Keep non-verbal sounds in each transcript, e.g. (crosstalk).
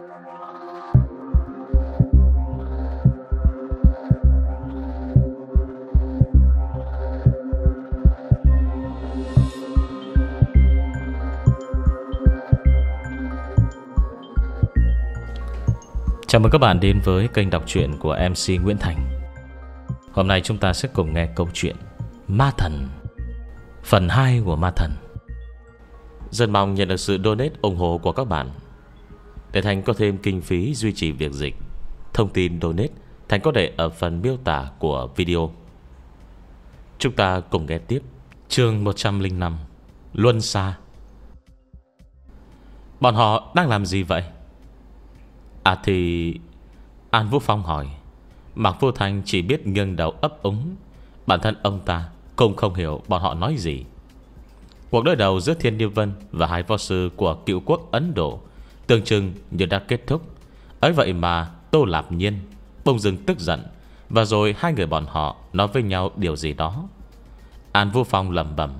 Chào mừng các bạn đến với kênh đọc truyện của MC Nguyễn Thành. Hôm nay chúng ta sẽ cùng nghe câu chuyện Ma Thần Phần 2 của Ma Thần Rất mong nhận được sự donate ủng hộ của các bạn để Thành có thêm kinh phí duy trì việc dịch Thông tin donate Thành có để ở phần miêu tả của video Chúng ta cùng nghe tiếp chương 105 Luân xa Bọn họ đang làm gì vậy? À thì An Vũ Phong hỏi Mạc Vô Thành chỉ biết nghiêng đầu ấp úng Bản thân ông ta Cũng không hiểu bọn họ nói gì Cuộc đối đầu giữa Thiên Điêu Vân Và hai võ sư của cựu quốc Ấn Độ Tương trưng như đã kết thúc ấy vậy mà Tô Lạp Nhiên Bông dưng tức giận Và rồi hai người bọn họ nói với nhau điều gì đó An Vũ Phong lẩm bẩm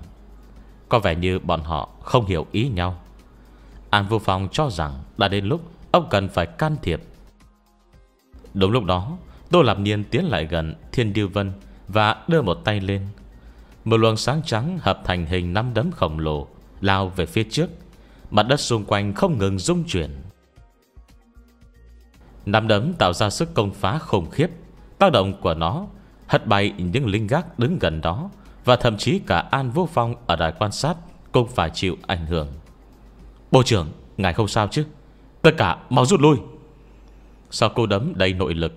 Có vẻ như bọn họ không hiểu ý nhau An Vũ Phong cho rằng đã đến lúc ông cần phải can thiệp Đúng lúc đó Tô Lạp Nhiên tiến lại gần Thiên Điêu Vân Và đưa một tay lên Một luồng sáng trắng hợp thành hình năm đấm khổng lồ Lao về phía trước Mặt đất xung quanh không ngừng rung chuyển Nắm đấm tạo ra sức công phá khủng khiếp Tác động của nó Hất bay những linh gác đứng gần đó Và thậm chí cả An Vô Phong Ở đài quan sát cũng phải chịu ảnh hưởng Bộ trưởng Ngài không sao chứ Tất cả mau rút lui Sau cô đấm đầy nội lực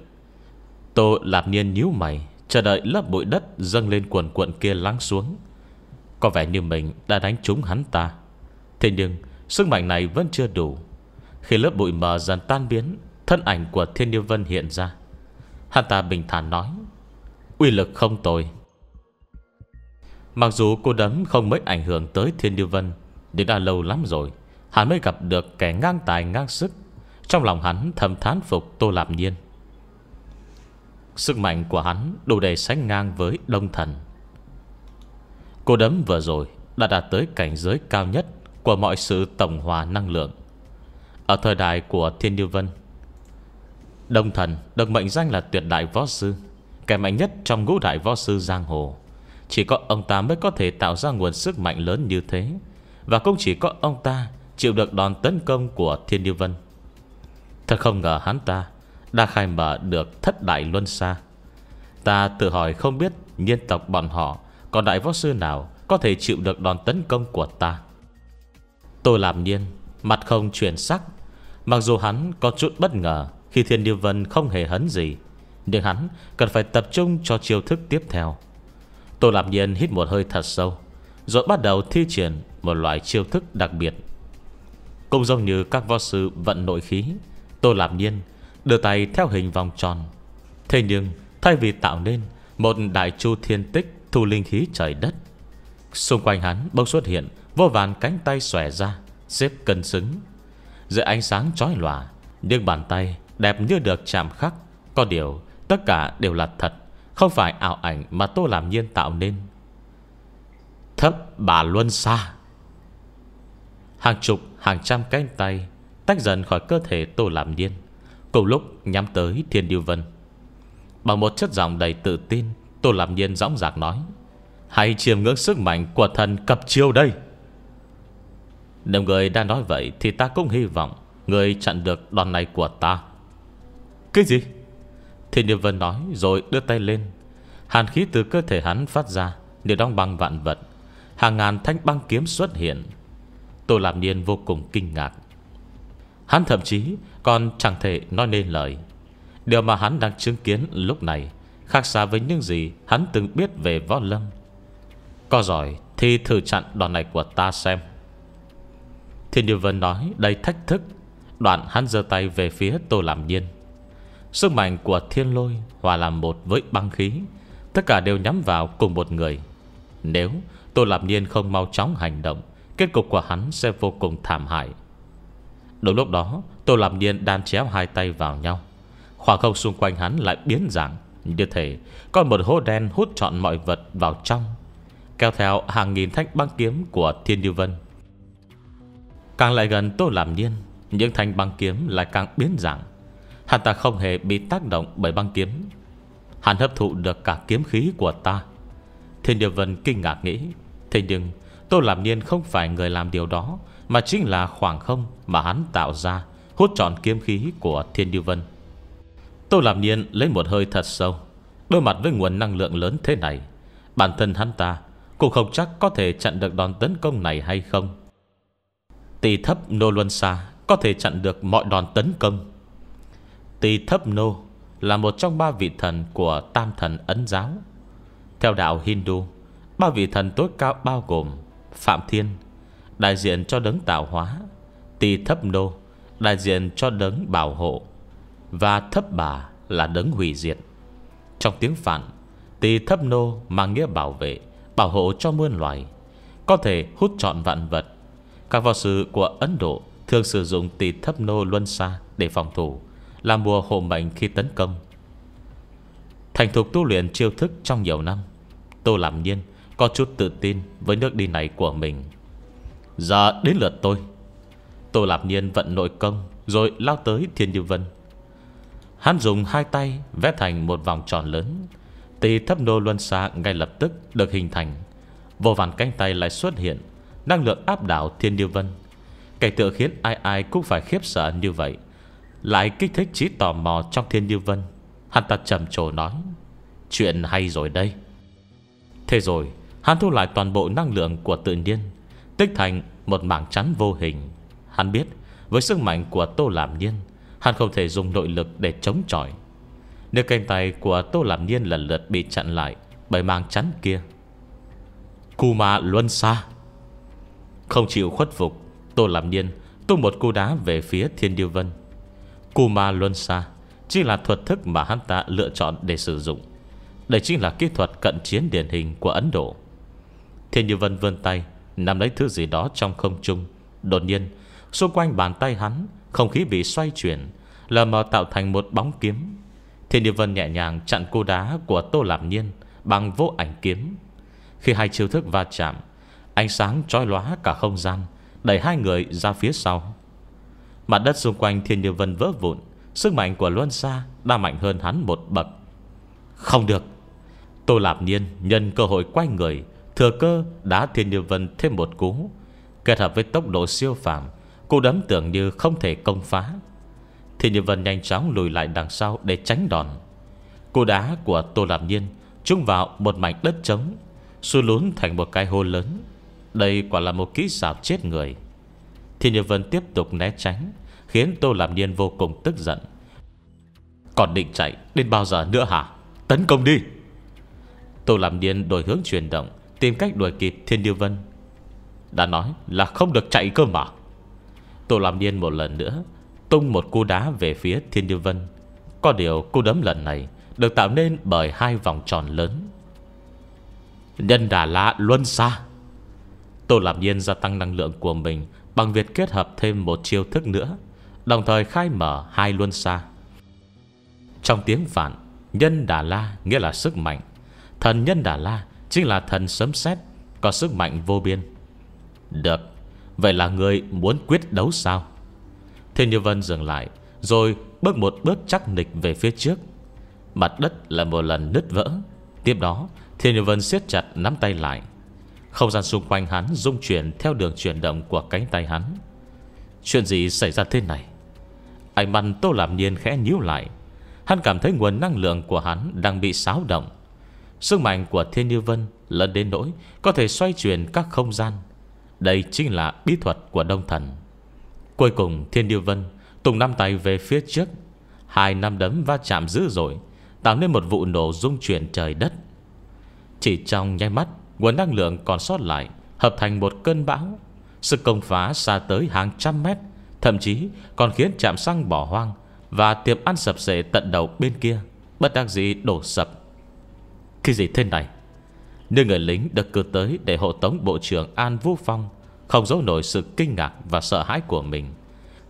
Tô lạp nhiên nhíu mày Chờ đợi lớp bụi đất dâng lên cuộn cuộn kia lắng xuống Có vẻ như mình đã đánh trúng hắn ta Thế nhưng Sức mạnh này vẫn chưa đủ Khi lớp bụi mờ dần tan biến Thân ảnh của Thiên Niêu Vân hiện ra Hắn ta bình thản nói Uy lực không tồi Mặc dù cô đấm không mấy ảnh hưởng tới Thiên Điêu Vân Nhưng đã lâu lắm rồi Hắn mới gặp được kẻ ngang tài ngang sức Trong lòng hắn thầm thán phục Tô Lạp Nhiên Sức mạnh của hắn đủ để sánh ngang với Đông Thần Cô đấm vừa rồi đã đạt tới cảnh giới cao nhất của mọi sự tổng hòa năng lượng. Ở thời đại của Thiên Như Vân, Đông Thần được mệnh danh là tuyệt đại võ sư, kẻ mạnh nhất trong ngũ đại võ sư giang hồ. Chỉ có ông ta mới có thể tạo ra nguồn sức mạnh lớn như thế, và cũng chỉ có ông ta chịu được đòn tấn công của Thiên Như Vân. Thật không ngờ hắn ta đã khai mở được thất đại luân xa. Ta tự hỏi không biết nhân tộc bọn họ có đại võ sư nào có thể chịu được đòn tấn công của ta. Tôi làm nhiên Mặt không chuyển sắc Mặc dù hắn có chút bất ngờ Khi Thiên Điêu Vân không hề hấn gì Nhưng hắn cần phải tập trung cho chiêu thức tiếp theo Tô Lạp Nhiên hít một hơi thật sâu Rồi bắt đầu thi triển Một loại chiêu thức đặc biệt Cũng giống như các võ sư vận nội khí Tô Lạp Nhiên Đưa tay theo hình vòng tròn Thế nhưng thay vì tạo nên Một đại chu thiên tích thu linh khí trời đất Xung quanh hắn bỗng xuất hiện Vô vàn cánh tay xòe ra Xếp cân xứng dưới ánh sáng chói lòa Nhưng bàn tay đẹp như được chạm khắc Có điều tất cả đều là thật Không phải ảo ảnh mà Tô Làm Nhiên tạo nên Thấp bà Luân xa Hàng chục hàng trăm cánh tay Tách dần khỏi cơ thể Tô Làm Nhiên Cùng lúc nhắm tới Thiên Điêu Vân Bằng một chất giọng đầy tự tin Tô Làm Nhiên dõng dạc nói Hãy chiêm ngưỡng sức mạnh của thần cập chiêu đây nếu người đã nói vậy Thì ta cũng hy vọng Người chặn được đòn này của ta Cái gì Thiên Niệm Vân nói rồi đưa tay lên Hàn khí từ cơ thể hắn phát ra Đều đong băng vạn vật Hàng ngàn thanh băng kiếm xuất hiện Tô Lạp Niên vô cùng kinh ngạc Hắn thậm chí còn chẳng thể nói nên lời Điều mà hắn đang chứng kiến lúc này Khác xa với những gì hắn từng biết về võ lâm Có giỏi thì thử chặn đòn này của ta xem Thiên Như Vân nói đầy thách thức Đoạn hắn giơ tay về phía Tô Làm Nhiên Sức mạnh của thiên lôi Hòa làm một với băng khí Tất cả đều nhắm vào cùng một người Nếu Tô Lạp Niên không mau chóng hành động Kết cục của hắn sẽ vô cùng thảm hại Đúng lúc đó Tô Lạp Niên đan chéo hai tay vào nhau Khoảng không xung quanh hắn lại biến dạng Như thể có một hố đen hút trọn mọi vật vào trong Kéo theo hàng nghìn thanh băng kiếm của Thiên Như Vân Càng lại gần Tô Làm Niên Những thanh băng kiếm lại càng biến dạng Hắn ta không hề bị tác động bởi băng kiếm Hắn hấp thụ được cả kiếm khí của ta Thiên Điều Vân kinh ngạc nghĩ Thế nhưng Tô Làm Niên không phải người làm điều đó Mà chính là khoảng không mà hắn tạo ra Hút trọn kiếm khí của Thiên Điều Vân Tô Làm Niên lấy một hơi thật sâu Đối mặt với nguồn năng lượng lớn thế này Bản thân hắn ta Cũng không chắc có thể chặn được đòn tấn công này hay không Tỳ thấp nô luân xa Có thể chặn được mọi đòn tấn công Tỳ thấp nô Là một trong ba vị thần của tam thần ấn giáo Theo đạo Hindu Ba vị thần tối cao bao gồm Phạm Thiên Đại diện cho đấng tạo hóa Tỳ thấp nô Đại diện cho đấng bảo hộ Và thấp bà là đấng hủy diệt Trong tiếng Phạn, Tỳ thấp nô mang nghĩa bảo vệ Bảo hộ cho muôn loài Có thể hút trọn vạn vật các võ sư của Ấn Độ thường sử dụng tỷ thấp nô luân xa để phòng thủ, làm bùa hộ mệnh khi tấn công. Thành thục tu luyện chiêu thức trong nhiều năm, Tô làm nhiên có chút tự tin với nước đi này của mình. Giờ đến lượt tôi. Tô Lạp Nhiên vận nội công rồi lao tới Thiên Như Vân. Hắn dùng hai tay vẽ thành một vòng tròn lớn. Tỳ thấp nô luân xa ngay lập tức được hình thành. Vô vàn cánh tay lại xuất hiện Năng lượng áp đảo thiên điêu vân Cảnh tượng khiến ai ai cũng phải khiếp sợ như vậy Lại kích thích trí tò mò trong thiên điêu vân Hắn ta trầm trồ nói Chuyện hay rồi đây Thế rồi Hắn thu lại toàn bộ năng lượng của tự nhiên Tích thành một mảng chắn vô hình Hắn biết Với sức mạnh của Tô Làm nhiên Hắn không thể dùng nội lực để chống chọi Nếu cánh tay của Tô Làm nhiên lần lượt bị chặn lại Bởi màng chắn kia kuma luân xa không chịu khuất phục Tô làm niên tung một cú đá về phía Thiên Điêu Vân Cú ma luân xa Chính là thuật thức mà hắn ta lựa chọn để sử dụng Đây chính là kỹ thuật cận chiến điển hình của Ấn Độ Thiên Điêu Vân vươn tay Nắm lấy thứ gì đó trong không trung Đột nhiên Xung quanh bàn tay hắn Không khí bị xoay chuyển Lờ mờ tạo thành một bóng kiếm Thiên Điêu Vân nhẹ nhàng chặn cô đá của Tô Lạp Nhiên Bằng vô ảnh kiếm Khi hai chiêu thức va chạm Ánh sáng trói lóa cả không gian Đẩy hai người ra phía sau Mặt đất xung quanh thiên Như vân vỡ vụn Sức mạnh của Luân Sa Đã mạnh hơn hắn một bậc Không được Tô Lạp Niên nhân cơ hội quay người Thừa cơ đá thiên Như vân thêm một cú Kết hợp với tốc độ siêu phàm Cô đấm tưởng như không thể công phá Thiên Như vân nhanh chóng lùi lại đằng sau Để tránh đòn Cô đá của Tô Lạp Niên Trúng vào một mảnh đất trống Xu lún thành một cái hô lớn đây quả là một kỹ xảo chết người Thiên Như Vân tiếp tục né tránh Khiến Tô Làm Niên vô cùng tức giận Còn định chạy Đến bao giờ nữa hả Tấn công đi Tô Làm Niên đổi hướng chuyển động Tìm cách đuổi kịp Thiên Như Vân Đã nói là không được chạy cơ mà Tô Làm Niên một lần nữa Tung một cú đá về phía Thiên Như Vân Có điều cú đấm lần này Được tạo nên bởi hai vòng tròn lớn Nhân Đà La Luân Sa Tô Lạp Nhiên gia tăng năng lượng của mình bằng việc kết hợp thêm một chiêu thức nữa, đồng thời khai mở hai luân xa. Trong tiếng Phạn, nhân Đà La nghĩa là sức mạnh. Thần nhân Đà La chính là thần sấm sét, có sức mạnh vô biên. Được, vậy là người muốn quyết đấu sao? Thiên Như Vân dừng lại, rồi bước một bước chắc nịch về phía trước. Mặt đất là một lần nứt vỡ. Tiếp đó, Thiên Như Vân siết chặt nắm tay lại, không gian xung quanh hắn rung chuyển Theo đường chuyển động của cánh tay hắn Chuyện gì xảy ra thế này Ánh mắt tô làm nhiên khẽ nhíu lại Hắn cảm thấy nguồn năng lượng của hắn Đang bị xáo động Sức mạnh của Thiên Như Vân lớn đến nỗi Có thể xoay chuyển các không gian Đây chính là bí thuật của Đông Thần Cuối cùng Thiên Như Vân Tùng năm tay về phía trước Hai năm đấm va chạm dữ dội Tạo nên một vụ nổ rung chuyển trời đất Chỉ trong nháy mắt nguồn năng lượng còn sót lại hợp thành một cơn bão sức công phá xa tới hàng trăm mét thậm chí còn khiến trạm xăng bỏ hoang và tiệm ăn sập sệ tận đầu bên kia bất đắc dĩ đổ sập khi gì thế này nhưng người lính được cử tới để hộ tống bộ trưởng an vũ phong không giấu nổi sự kinh ngạc và sợ hãi của mình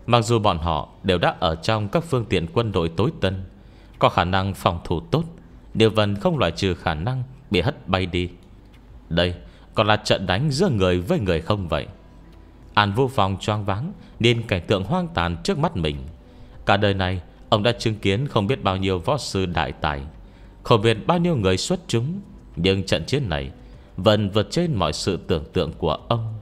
mặc dù bọn họ đều đã ở trong các phương tiện quân đội tối tân có khả năng phòng thủ tốt điều vần không loại trừ khả năng bị hất bay đi đây còn là trận đánh giữa người với người không vậy An vô phòng choang váng Nên cảnh tượng hoang tàn trước mắt mình Cả đời này Ông đã chứng kiến không biết bao nhiêu võ sư đại tài Không biết bao nhiêu người xuất chúng Nhưng trận chiến này Vẫn vượt trên mọi sự tưởng tượng của ông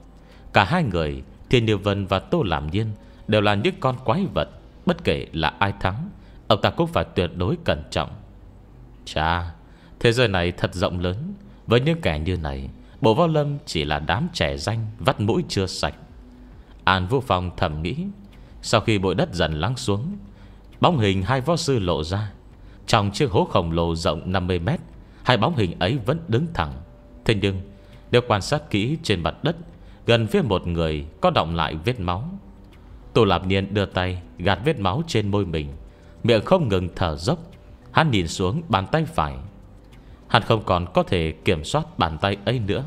Cả hai người Thiên Điều Vân và Tô Làm Nhiên Đều là những con quái vật Bất kể là ai thắng Ông ta cũng phải tuyệt đối cẩn trọng Chà Thế giới này thật rộng lớn với những kẻ như này Bộ Võ Lâm chỉ là đám trẻ danh Vắt mũi chưa sạch An Vũ Phong thầm nghĩ Sau khi bụi đất dần lắng xuống Bóng hình hai võ sư lộ ra Trong chiếc hố khổng lồ rộng 50 mét Hai bóng hình ấy vẫn đứng thẳng Thế nhưng nếu quan sát kỹ trên mặt đất Gần phía một người có động lại vết máu Tô Lạp Niên đưa tay Gạt vết máu trên môi mình Miệng không ngừng thở dốc Hắn nhìn xuống bàn tay phải Hắn không còn có thể kiểm soát bàn tay ấy nữa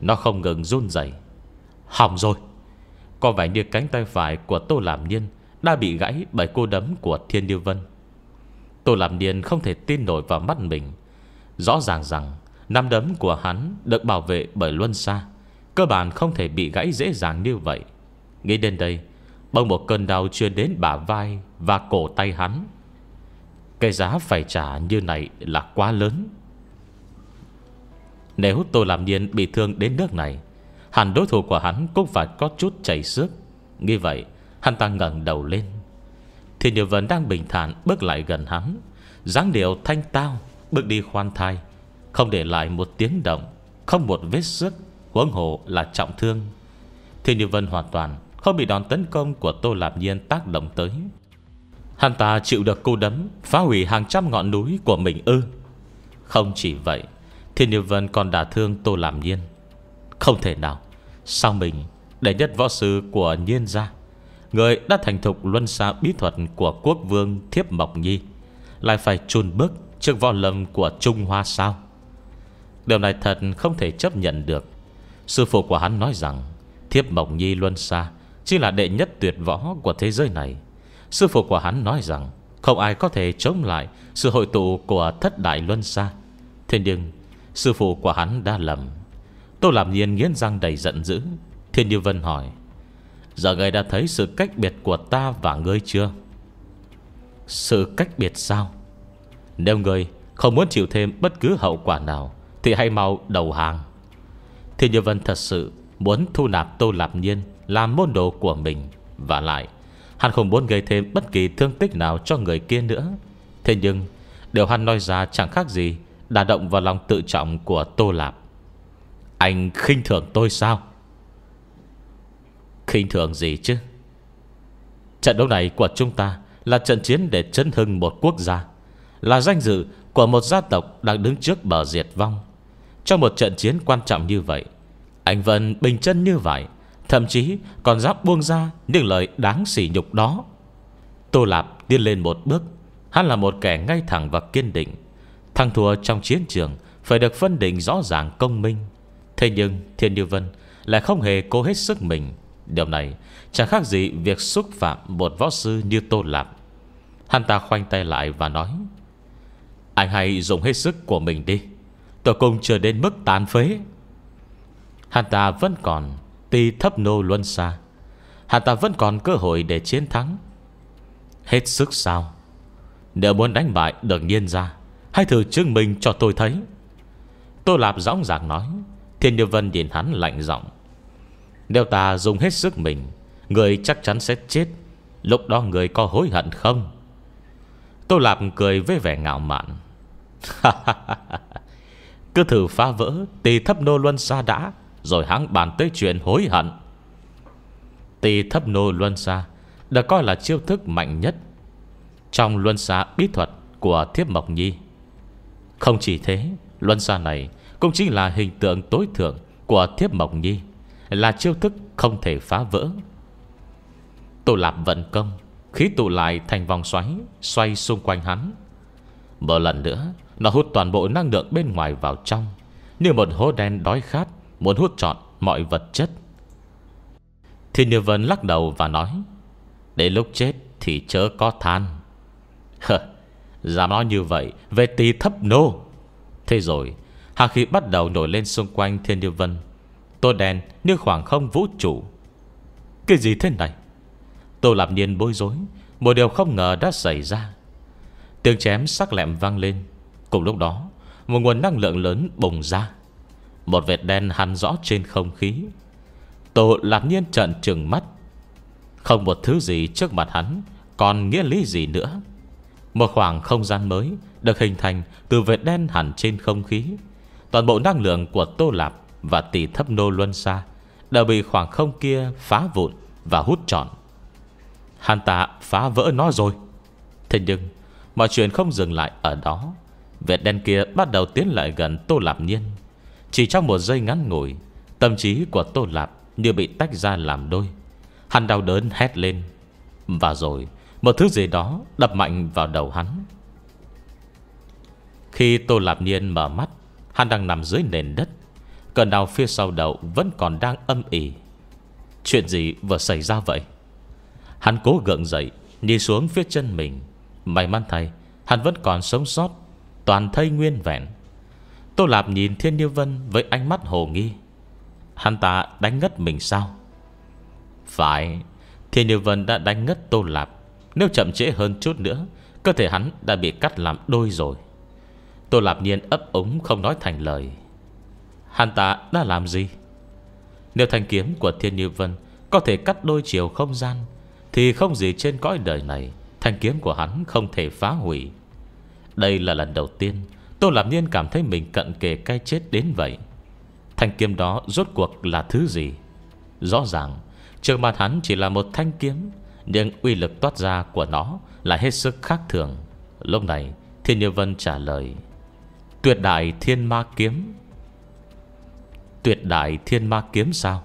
Nó không ngừng run rẩy. Hỏng rồi Có vẻ như cánh tay phải của Tô Làm Niên Đã bị gãy bởi cô đấm của Thiên Điêu Vân Tô Làm Niên không thể tin nổi vào mắt mình Rõ ràng rằng Năm đấm của hắn được bảo vệ bởi Luân Sa Cơ bản không thể bị gãy dễ dàng như vậy Nghĩ đến đây Bông một cơn đau truyền đến bả vai Và cổ tay hắn Cái giá phải trả như này là quá lớn nếu Tô Làm Niên bị thương đến nước này Hẳn đối thủ của hắn cũng phải có chút chảy xước Như vậy Hắn ta ngẩng đầu lên thiên Như vân đang bình thản bước lại gần hắn dáng điệu thanh tao Bước đi khoan thai Không để lại một tiếng động Không một vết xước Huống hồ là trọng thương thiên Như Vân hoàn toàn Không bị đòn tấn công của Tô Lạp Nhiên tác động tới Hắn ta chịu được cô đấm Phá hủy hàng trăm ngọn núi của mình ư Không chỉ vậy Thiên Như Vân còn đả thương Tô Làm Nhiên Không thể nào Sao mình để nhất võ sư của Nhiên ra Người đã thành thục luân xa bí thuật Của quốc vương Thiếp Mộc Nhi Lại phải chùn bước Trước võ lâm của Trung Hoa sao Điều này thật không thể chấp nhận được Sư phụ của hắn nói rằng Thiếp Mộc Nhi Luân xa chỉ là đệ nhất tuyệt võ của thế giới này Sư phụ của hắn nói rằng Không ai có thể chống lại Sự hội tụ của thất đại Luân xa Thế nhưng Sư phụ của hắn đã lầm Tô làm nhiên nghiến răng đầy giận dữ Thiên Như Vân hỏi Giờ người đã thấy sự cách biệt của ta và ngươi chưa Sự cách biệt sao Nếu người không muốn chịu thêm bất cứ hậu quả nào Thì hãy mau đầu hàng Thiên Như Vân thật sự Muốn thu nạp Tô Lạp Nhiên Làm môn đồ của mình Và lại Hắn không muốn gây thêm bất kỳ thương tích nào cho người kia nữa Thế nhưng Điều hắn nói ra chẳng khác gì Đả động vào lòng tự trọng của Tô Lạp Anh khinh thường tôi sao Khinh thường gì chứ Trận đấu này của chúng ta Là trận chiến để chấn hưng một quốc gia Là danh dự của một gia tộc Đang đứng trước bờ diệt vong Trong một trận chiến quan trọng như vậy Anh vẫn bình chân như vậy Thậm chí còn dám buông ra Những lời đáng sỉ nhục đó Tô Lạp tiến lên một bước Hắn là một kẻ ngay thẳng và kiên định thăng thua trong chiến trường Phải được phân định rõ ràng công minh Thế nhưng Thiên Như Vân Lại không hề cố hết sức mình Điều này chẳng khác gì việc xúc phạm Một võ sư như Tô Lạc Hắn ta khoanh tay lại và nói Anh hãy dùng hết sức của mình đi Tổ cùng chưa đến mức tàn phế Hắn ta vẫn còn Ti thấp nô luân xa Hắn ta vẫn còn cơ hội để chiến thắng Hết sức sao Nếu muốn đánh bại đương nhiên ra Hãy thử chứng minh cho tôi thấy Tô Lạp rõ ràng nói Thiên Điều Vân nhìn hắn lạnh giọng Nếu ta dùng hết sức mình Người chắc chắn sẽ chết Lúc đó người có hối hận không Tô Lạp cười với vẻ ngạo mạn (laughs) Cứ thử phá vỡ Tỳ thấp nô luân xa đã Rồi hắn bàn tới chuyện hối hận Tỳ thấp nô luân xa Được coi là chiêu thức mạnh nhất Trong luân xa bí thuật Của thiếp mộc nhi không chỉ thế Luân xa này cũng chính là hình tượng tối thượng Của thiếp mộng nhi Là chiêu thức không thể phá vỡ Tổ lạp vận công Khí tụ lại thành vòng xoáy Xoay xung quanh hắn Một lần nữa Nó hút toàn bộ năng lượng bên ngoài vào trong Như một hố đen đói khát Muốn hút trọn mọi vật chất Thiên Như Vân lắc đầu và nói Đến lúc chết thì chớ có than Hờ (laughs) Dám nói như vậy Về tí thấp nô Thế rồi Hạt khí bắt đầu nổi lên xung quanh thiên điêu vân Tô đen như khoảng không vũ trụ Cái gì thế này Tô lạp niên bối rối Một điều không ngờ đã xảy ra Tiếng chém sắc lẹm vang lên Cùng lúc đó Một nguồn năng lượng lớn bùng ra Một vệt đen hắn rõ trên không khí Tô lạp niên trận trừng mắt Không một thứ gì trước mặt hắn Còn nghĩa lý gì nữa một khoảng không gian mới Được hình thành từ vệt đen hẳn trên không khí Toàn bộ năng lượng của Tô Lạp Và tỷ thấp nô luân xa Đã bị khoảng không kia phá vụn Và hút trọn Hắn ta phá vỡ nó rồi Thế nhưng Mọi chuyện không dừng lại ở đó Vệt đen kia bắt đầu tiến lại gần Tô Lạp Nhiên Chỉ trong một giây ngắn ngủi Tâm trí của Tô Lạp như bị tách ra làm đôi Hắn đau đớn hét lên Và rồi một thứ gì đó đập mạnh vào đầu hắn Khi Tô Lạp Niên mở mắt Hắn đang nằm dưới nền đất Cơn đau phía sau đầu vẫn còn đang âm ỉ Chuyện gì vừa xảy ra vậy Hắn cố gượng dậy nhìn xuống phía chân mình May mắn thay, Hắn vẫn còn sống sót Toàn thây nguyên vẹn Tô Lạp nhìn Thiên Niêu Vân Với ánh mắt hồ nghi Hắn ta đánh ngất mình sao Phải Thiên Niêu Vân đã đánh ngất Tô Lạp nếu chậm trễ hơn chút nữa Cơ thể hắn đã bị cắt làm đôi rồi Tô Lạp Niên ấp ống không nói thành lời Hắn ta đã làm gì Nếu thanh kiếm của Thiên Như Vân Có thể cắt đôi chiều không gian Thì không gì trên cõi đời này Thanh kiếm của hắn không thể phá hủy Đây là lần đầu tiên Tô Lạp Niên cảm thấy mình cận kề cái chết đến vậy Thanh kiếm đó rốt cuộc là thứ gì Rõ ràng Trường mặt hắn chỉ là một thanh kiếm nhưng uy lực toát ra của nó Là hết sức khác thường Lúc này Thiên Như Vân trả lời Tuyệt đại thiên ma kiếm Tuyệt đại thiên ma kiếm sao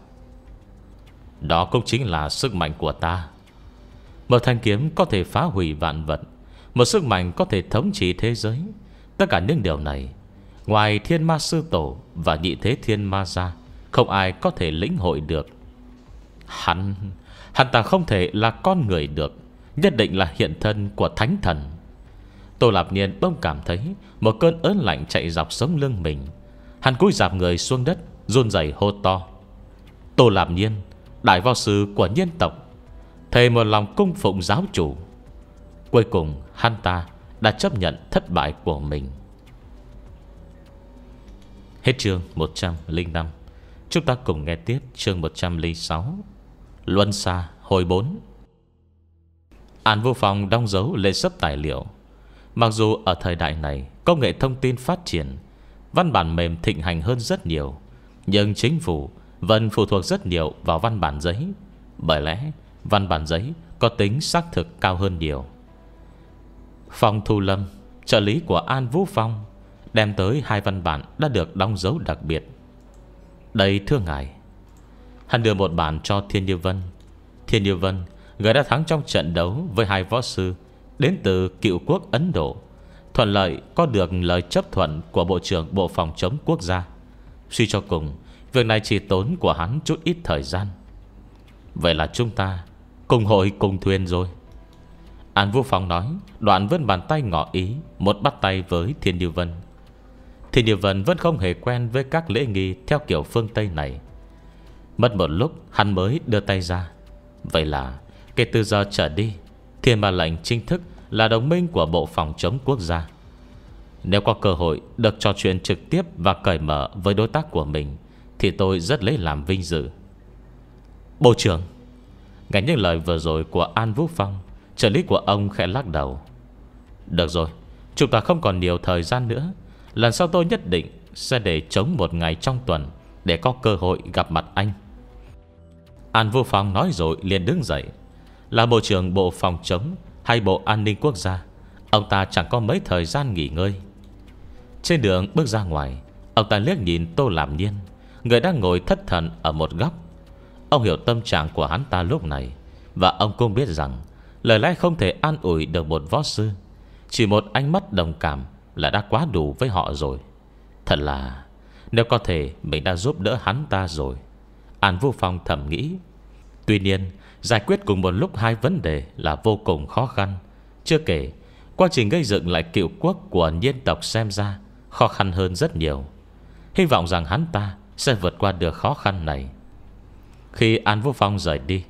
Đó cũng chính là sức mạnh của ta Một thanh kiếm có thể phá hủy vạn vật Một sức mạnh có thể thống trị thế giới Tất cả những điều này Ngoài thiên ma sư tổ Và nhị thế thiên ma ra Không ai có thể lĩnh hội được Hắn Hắn ta không thể là con người được Nhất định là hiện thân của thánh thần Tô Lạp Niên bỗng cảm thấy Một cơn ớn lạnh chạy dọc sống lưng mình Hắn cúi dạp người xuống đất Run rẩy hô to Tô Lạp Niên Đại võ sư của nhân tộc Thầy một lòng cung phụng giáo chủ Cuối cùng hắn ta đã chấp nhận thất bại của mình Hết chương 105 Chúng ta cùng nghe tiếp chương 106 Luân xa hồi 4 An Vô Phòng đong dấu lên sấp tài liệu Mặc dù ở thời đại này Công nghệ thông tin phát triển Văn bản mềm thịnh hành hơn rất nhiều Nhưng chính phủ vẫn phụ thuộc rất nhiều vào văn bản giấy Bởi lẽ văn bản giấy có tính xác thực cao hơn nhiều Phòng Thu Lâm Trợ lý của An Vũ Phong Đem tới hai văn bản đã được đóng dấu đặc biệt Đây thưa ngài Hắn đưa một bản cho Thiên Như Vân Thiên Như Vân Người đã thắng trong trận đấu với hai võ sư Đến từ cựu quốc Ấn Độ Thuận lợi có được lời chấp thuận Của Bộ trưởng Bộ Phòng chống quốc gia Suy cho cùng Việc này chỉ tốn của hắn chút ít thời gian Vậy là chúng ta Cùng hội cùng thuyền rồi An Vũ Phong nói Đoạn vươn bàn tay ngỏ ý Một bắt tay với Thiên Điều Vân Thiên Điều Vân vẫn không hề quen với các lễ nghi Theo kiểu phương Tây này Mất một lúc hắn mới đưa tay ra Vậy là kể từ giờ trở đi Thiên ma lệnh chính thức là đồng minh của Bộ Phòng chống quốc gia Nếu có cơ hội được trò chuyện trực tiếp và cởi mở với đối tác của mình Thì tôi rất lấy làm vinh dự Bộ trưởng Nghe những lời vừa rồi của An Vũ Phong Trợ lý của ông khẽ lắc đầu Được rồi Chúng ta không còn nhiều thời gian nữa Lần sau tôi nhất định sẽ để chống một ngày trong tuần Để có cơ hội gặp mặt anh An Vô Phong nói rồi liền đứng dậy Là Bộ trưởng Bộ Phòng Chống Hay Bộ An ninh Quốc gia Ông ta chẳng có mấy thời gian nghỉ ngơi Trên đường bước ra ngoài Ông ta liếc nhìn Tô Làm Niên Người đang ngồi thất thần ở một góc Ông hiểu tâm trạng của hắn ta lúc này Và ông cũng biết rằng Lời lẽ không thể an ủi được một võ sư Chỉ một ánh mắt đồng cảm Là đã quá đủ với họ rồi Thật là Nếu có thể mình đã giúp đỡ hắn ta rồi An Vô Phong thầm nghĩ Tuy nhiên Giải quyết cùng một lúc hai vấn đề Là vô cùng khó khăn Chưa kể Quá trình gây dựng lại cựu quốc của nhân tộc xem ra Khó khăn hơn rất nhiều Hy vọng rằng hắn ta Sẽ vượt qua được khó khăn này Khi An Vô Phong rời đi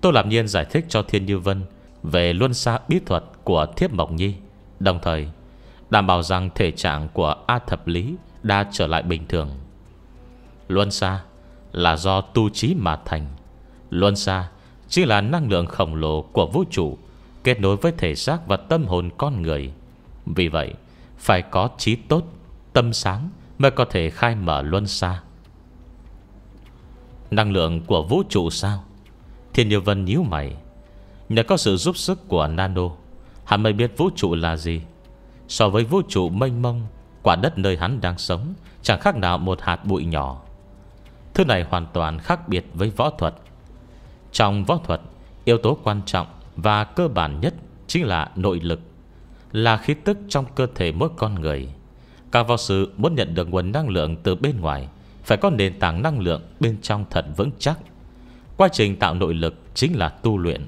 Tô Lạp Nhiên giải thích cho Thiên Như Vân Về luân xa bí thuật của Thiếp Mộc Nhi Đồng thời Đảm bảo rằng thể trạng của A Thập Lý Đã trở lại bình thường Luân xa là do tu trí mà thành. Luân xa chính là năng lượng khổng lồ của vũ trụ kết nối với thể xác và tâm hồn con người. Vì vậy, phải có trí tốt, tâm sáng mới có thể khai mở luân xa. Năng lượng của vũ trụ sao? Thiên Điều Vân nhíu mày. Nhờ có sự giúp sức của Nano, hắn mới biết vũ trụ là gì. So với vũ trụ mênh mông, quả đất nơi hắn đang sống chẳng khác nào một hạt bụi nhỏ. Thứ này hoàn toàn khác biệt với võ thuật Trong võ thuật Yếu tố quan trọng và cơ bản nhất Chính là nội lực Là khí tức trong cơ thể mỗi con người Các võ sư muốn nhận được nguồn năng lượng từ bên ngoài Phải có nền tảng năng lượng bên trong thật vững chắc Quá trình tạo nội lực chính là tu luyện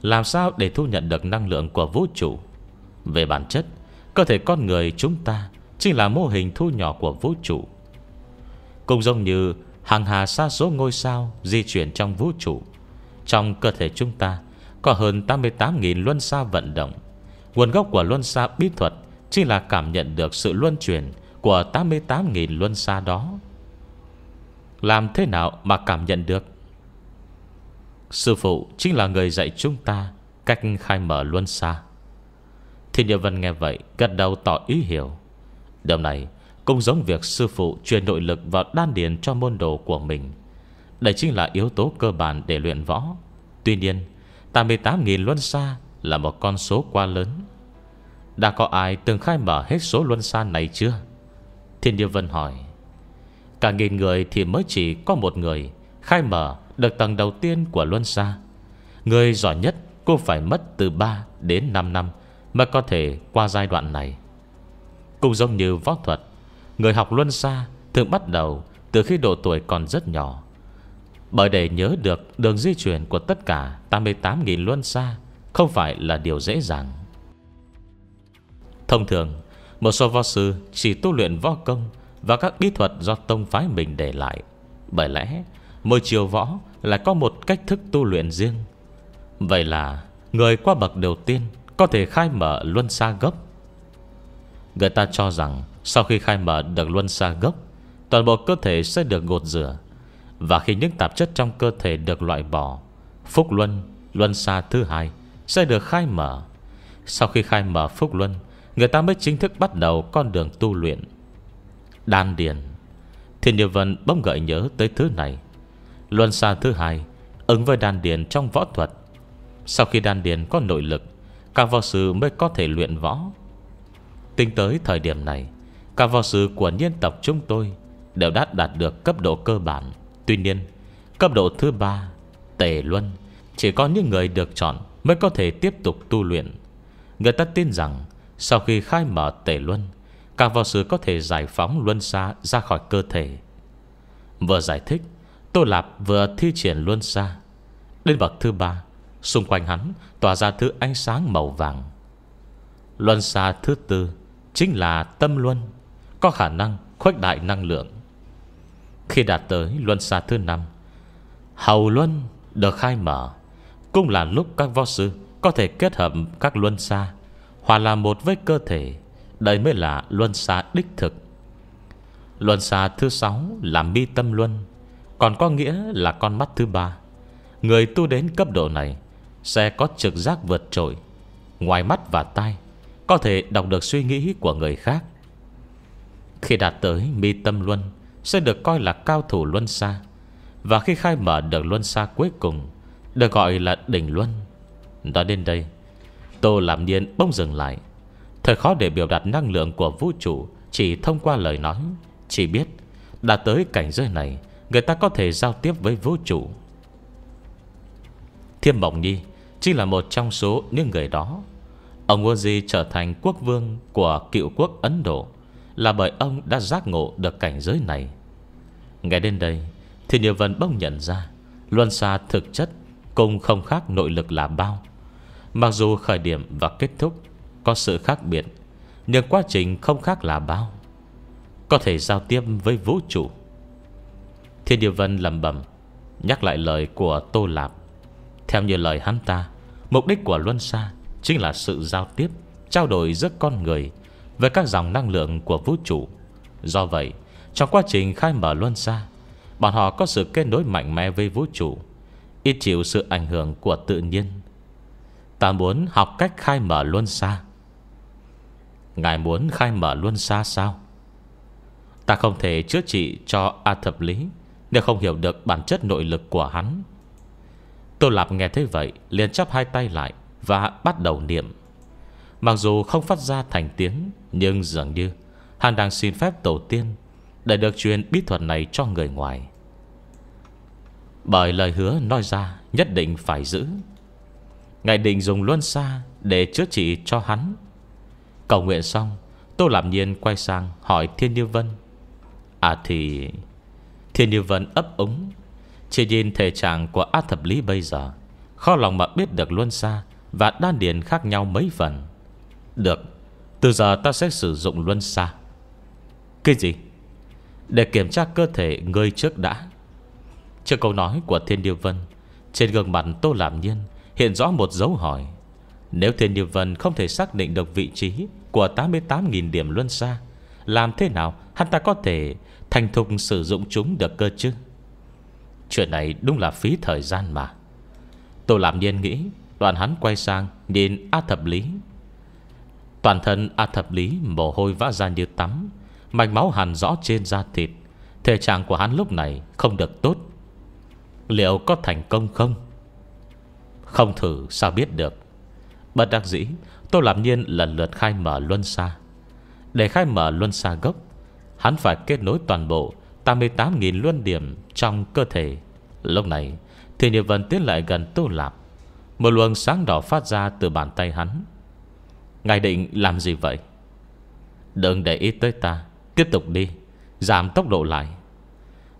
Làm sao để thu nhận được năng lượng của vũ trụ Về bản chất Cơ thể con người chúng ta Chính là mô hình thu nhỏ của vũ trụ cũng giống như hàng hà sa số ngôi sao di chuyển trong vũ trụ Trong cơ thể chúng ta có hơn 88.000 luân xa vận động Nguồn gốc của luân xa bí thuật Chính là cảm nhận được sự luân chuyển của 88.000 luân xa đó Làm thế nào mà cảm nhận được? Sư phụ chính là người dạy chúng ta cách khai mở luân xa Thiên địa vân nghe vậy gật đầu tỏ ý hiểu Điều này cũng giống việc sư phụ truyền nội lực vào đan điền cho môn đồ của mình Đây chính là yếu tố cơ bản để luyện võ Tuy nhiên 88.000 luân xa là một con số quá lớn Đã có ai từng khai mở hết số luân xa này chưa? Thiên Điêu Vân hỏi Cả nghìn người thì mới chỉ có một người Khai mở được tầng đầu tiên của luân xa Người giỏi nhất cũng phải mất từ 3 đến 5 năm mới có thể qua giai đoạn này Cũng giống như võ thuật Người học luân xa thường bắt đầu từ khi độ tuổi còn rất nhỏ Bởi để nhớ được đường di chuyển của tất cả 88.000 luân xa Không phải là điều dễ dàng Thông thường Một số võ sư chỉ tu luyện võ công Và các bí thuật do tông phái mình để lại Bởi lẽ Mỗi chiều võ là có một cách thức tu luyện riêng Vậy là Người qua bậc đầu tiên Có thể khai mở luân xa gốc Người ta cho rằng sau khi khai mở được luân xa gốc Toàn bộ cơ thể sẽ được gột rửa Và khi những tạp chất trong cơ thể được loại bỏ Phúc luân Luân xa thứ hai Sẽ được khai mở Sau khi khai mở phúc luân Người ta mới chính thức bắt đầu con đường tu luyện Đan điền Thiên Địa Vân bỗng gợi nhớ tới thứ này Luân xa thứ hai Ứng với đan điền trong võ thuật Sau khi đan điền có nội lực Các võ sư mới có thể luyện võ Tính tới thời điểm này các võ sư của nhân tộc chúng tôi Đều đã đạt được cấp độ cơ bản Tuy nhiên cấp độ thứ ba Tề Luân Chỉ có những người được chọn mới có thể tiếp tục tu luyện Người ta tin rằng Sau khi khai mở Tề Luân Các võ sư có thể giải phóng Luân Sa ra khỏi cơ thể Vừa giải thích Tô Lạp vừa thi triển Luân Sa Đến bậc thứ ba Xung quanh hắn tỏa ra thứ ánh sáng màu vàng Luân xa thứ tư Chính là tâm luân có khả năng khuếch đại năng lượng Khi đạt tới luân xa thứ năm Hầu luân được khai mở Cũng là lúc các võ sư Có thể kết hợp các luân xa Hòa làm một với cơ thể Đây mới là luân xa đích thực Luân xa thứ sáu là mi tâm luân Còn có nghĩa là con mắt thứ ba Người tu đến cấp độ này Sẽ có trực giác vượt trội Ngoài mắt và tai Có thể đọc được suy nghĩ của người khác khi đạt tới mi tâm luân Sẽ được coi là cao thủ luân xa Và khi khai mở được luân xa cuối cùng Được gọi là đỉnh luân đó đến đây Tô làm niên bỗng dừng lại thời khó để biểu đạt năng lượng của vũ trụ Chỉ thông qua lời nói Chỉ biết đạt tới cảnh giới này Người ta có thể giao tiếp với vũ trụ thiên Mộng Nhi Chính là một trong số những người đó Ông Uzi trở thành quốc vương Của cựu quốc Ấn Độ là bởi ông đã giác ngộ được cảnh giới này Nghe đến đây Thì Nhiều Vân bỗng nhận ra Luân xa thực chất Cũng không khác nội lực là bao Mặc dù khởi điểm và kết thúc Có sự khác biệt Nhưng quá trình không khác là bao Có thể giao tiếp với vũ trụ Thiên Điều Vân lẩm bẩm Nhắc lại lời của Tô Lạp Theo như lời hắn ta Mục đích của Luân Sa Chính là sự giao tiếp Trao đổi giữa con người với các dòng năng lượng của vũ trụ. Do vậy, trong quá trình khai mở luân xa, bọn họ có sự kết nối mạnh mẽ với vũ trụ, ít chịu sự ảnh hưởng của tự nhiên. Ta muốn học cách khai mở luân xa. Ngài muốn khai mở luân xa sao? Ta không thể chữa trị cho A Thập Lý nếu không hiểu được bản chất nội lực của hắn. Tô Lạp nghe thế vậy liền chắp hai tay lại và bắt đầu niệm. Mặc dù không phát ra thành tiếng Nhưng dường như Hắn đang xin phép tổ tiên Để được truyền bí thuật này cho người ngoài Bởi lời hứa nói ra Nhất định phải giữ Ngài định dùng luân xa Để chữa trị cho hắn Cầu nguyện xong Tô làm Nhiên quay sang hỏi Thiên Như Vân À thì Thiên Như Vân ấp úng Chỉ nhìn thể trạng của A Thập Lý bây giờ Khó lòng mà biết được luân xa Và đan điền khác nhau mấy phần được Từ giờ ta sẽ sử dụng luân xa Cái gì Để kiểm tra cơ thể ngươi trước đã Trước câu nói của Thiên Điêu Vân Trên gương mặt Tô Lạm Nhiên Hiện rõ một dấu hỏi Nếu Thiên Điêu Vân không thể xác định được vị trí Của 88.000 điểm luân xa Làm thế nào hắn ta có thể Thành thục sử dụng chúng được cơ chứ Chuyện này đúng là phí thời gian mà Tô Lạm Nhiên nghĩ Đoàn hắn quay sang Nhìn A Thập Lý Toàn thân A Thập Lý mồ hôi vã ra như tắm Mạch máu hàn rõ trên da thịt Thể trạng của hắn lúc này không được tốt Liệu có thành công không? Không thử sao biết được Bất đắc dĩ Tô Lạp Nhiên lần lượt khai mở luân xa Để khai mở luân xa gốc Hắn phải kết nối toàn bộ 88.000 luân điểm trong cơ thể Lúc này Thì Niệm Vân tiến lại gần Tô Lạp Một luồng sáng đỏ phát ra từ bàn tay hắn Ngài định làm gì vậy Đừng để ý tới ta Tiếp tục đi Giảm tốc độ lại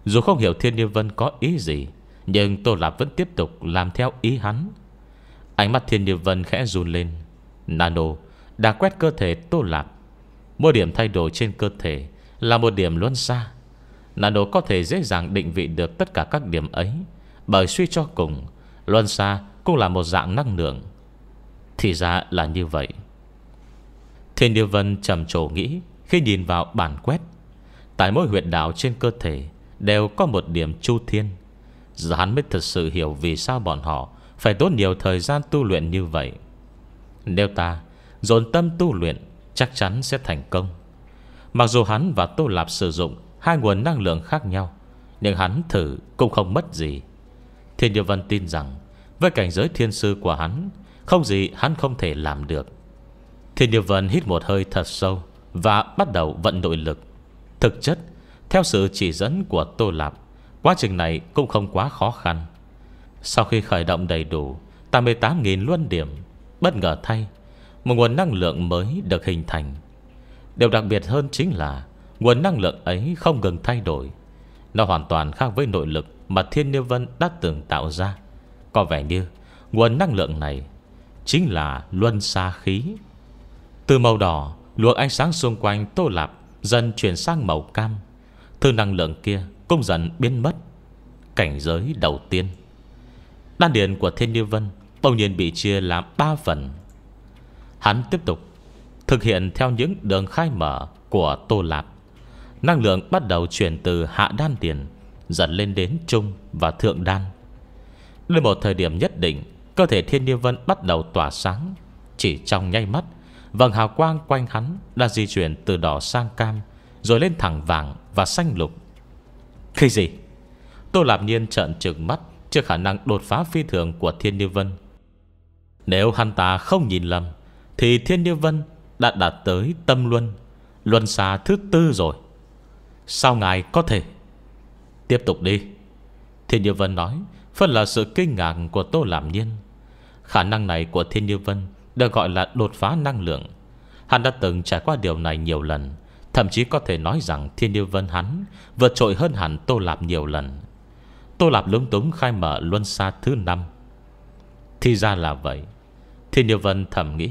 Dù không hiểu Thiên như Vân có ý gì Nhưng Tô Lạp vẫn tiếp tục làm theo ý hắn Ánh mắt Thiên như Vân khẽ run lên Nano đã quét cơ thể Tô Lạp một điểm thay đổi trên cơ thể Là một điểm luân xa Nano có thể dễ dàng định vị được tất cả các điểm ấy Bởi suy cho cùng Luân xa cũng là một dạng năng lượng Thì ra là như vậy trên địa vân trầm trồ nghĩ Khi nhìn vào bản quét Tại mỗi huyệt đạo trên cơ thể Đều có một điểm chu thiên Giờ hắn mới thật sự hiểu vì sao bọn họ Phải tốn nhiều thời gian tu luyện như vậy Nếu ta dồn tâm tu luyện Chắc chắn sẽ thành công Mặc dù hắn và Tô Lạp sử dụng Hai nguồn năng lượng khác nhau Nhưng hắn thử cũng không mất gì Thiên Địa Vân tin rằng Với cảnh giới thiên sư của hắn Không gì hắn không thể làm được Thiên Địa vân hít một hơi thật sâu Và bắt đầu vận nội lực Thực chất Theo sự chỉ dẫn của Tô Lạp Quá trình này cũng không quá khó khăn Sau khi khởi động đầy đủ 88.000 luân điểm Bất ngờ thay Một nguồn năng lượng mới được hình thành Điều đặc biệt hơn chính là Nguồn năng lượng ấy không ngừng thay đổi Nó hoàn toàn khác với nội lực Mà Thiên Niêu Vân đã từng tạo ra Có vẻ như Nguồn năng lượng này Chính là luân xa khí từ màu đỏ, luồng ánh sáng xung quanh tô lạp dần chuyển sang màu cam. Thứ năng lượng kia cũng dần biến mất. Cảnh giới đầu tiên. Đan điền của Thiên Như Vân bỗng nhiên bị chia làm ba phần. Hắn tiếp tục thực hiện theo những đường khai mở của Tô Lạp. Năng lượng bắt đầu chuyển từ hạ đan điền dần lên đến trung và thượng đan. Đến một thời điểm nhất định, cơ thể Thiên Như Vân bắt đầu tỏa sáng. Chỉ trong nháy mắt Vầng hào quang quanh hắn Đã di chuyển từ đỏ sang cam Rồi lên thẳng vàng và xanh lục Khi gì Tô Lạp nhiên trợn trừng mắt Trước khả năng đột phá phi thường của Thiên Như Vân Nếu hắn ta không nhìn lầm Thì Thiên Như Vân Đã đạt tới tâm luân Luân xa thứ tư rồi Sao ngài có thể Tiếp tục đi Thiên Như Vân nói Phần là sự kinh ngạc của Tô Lạm Nhiên Khả năng này của Thiên Như Vân được gọi là đột phá năng lượng. Hắn đã từng trải qua điều này nhiều lần, thậm chí có thể nói rằng Thiên Điêu Vân hắn vượt trội hơn hẳn Tô Lạp nhiều lần. Tô Lạp lúng túng khai mở luân xa thứ năm. Thì ra là vậy. Thiên Điêu Vân thầm nghĩ,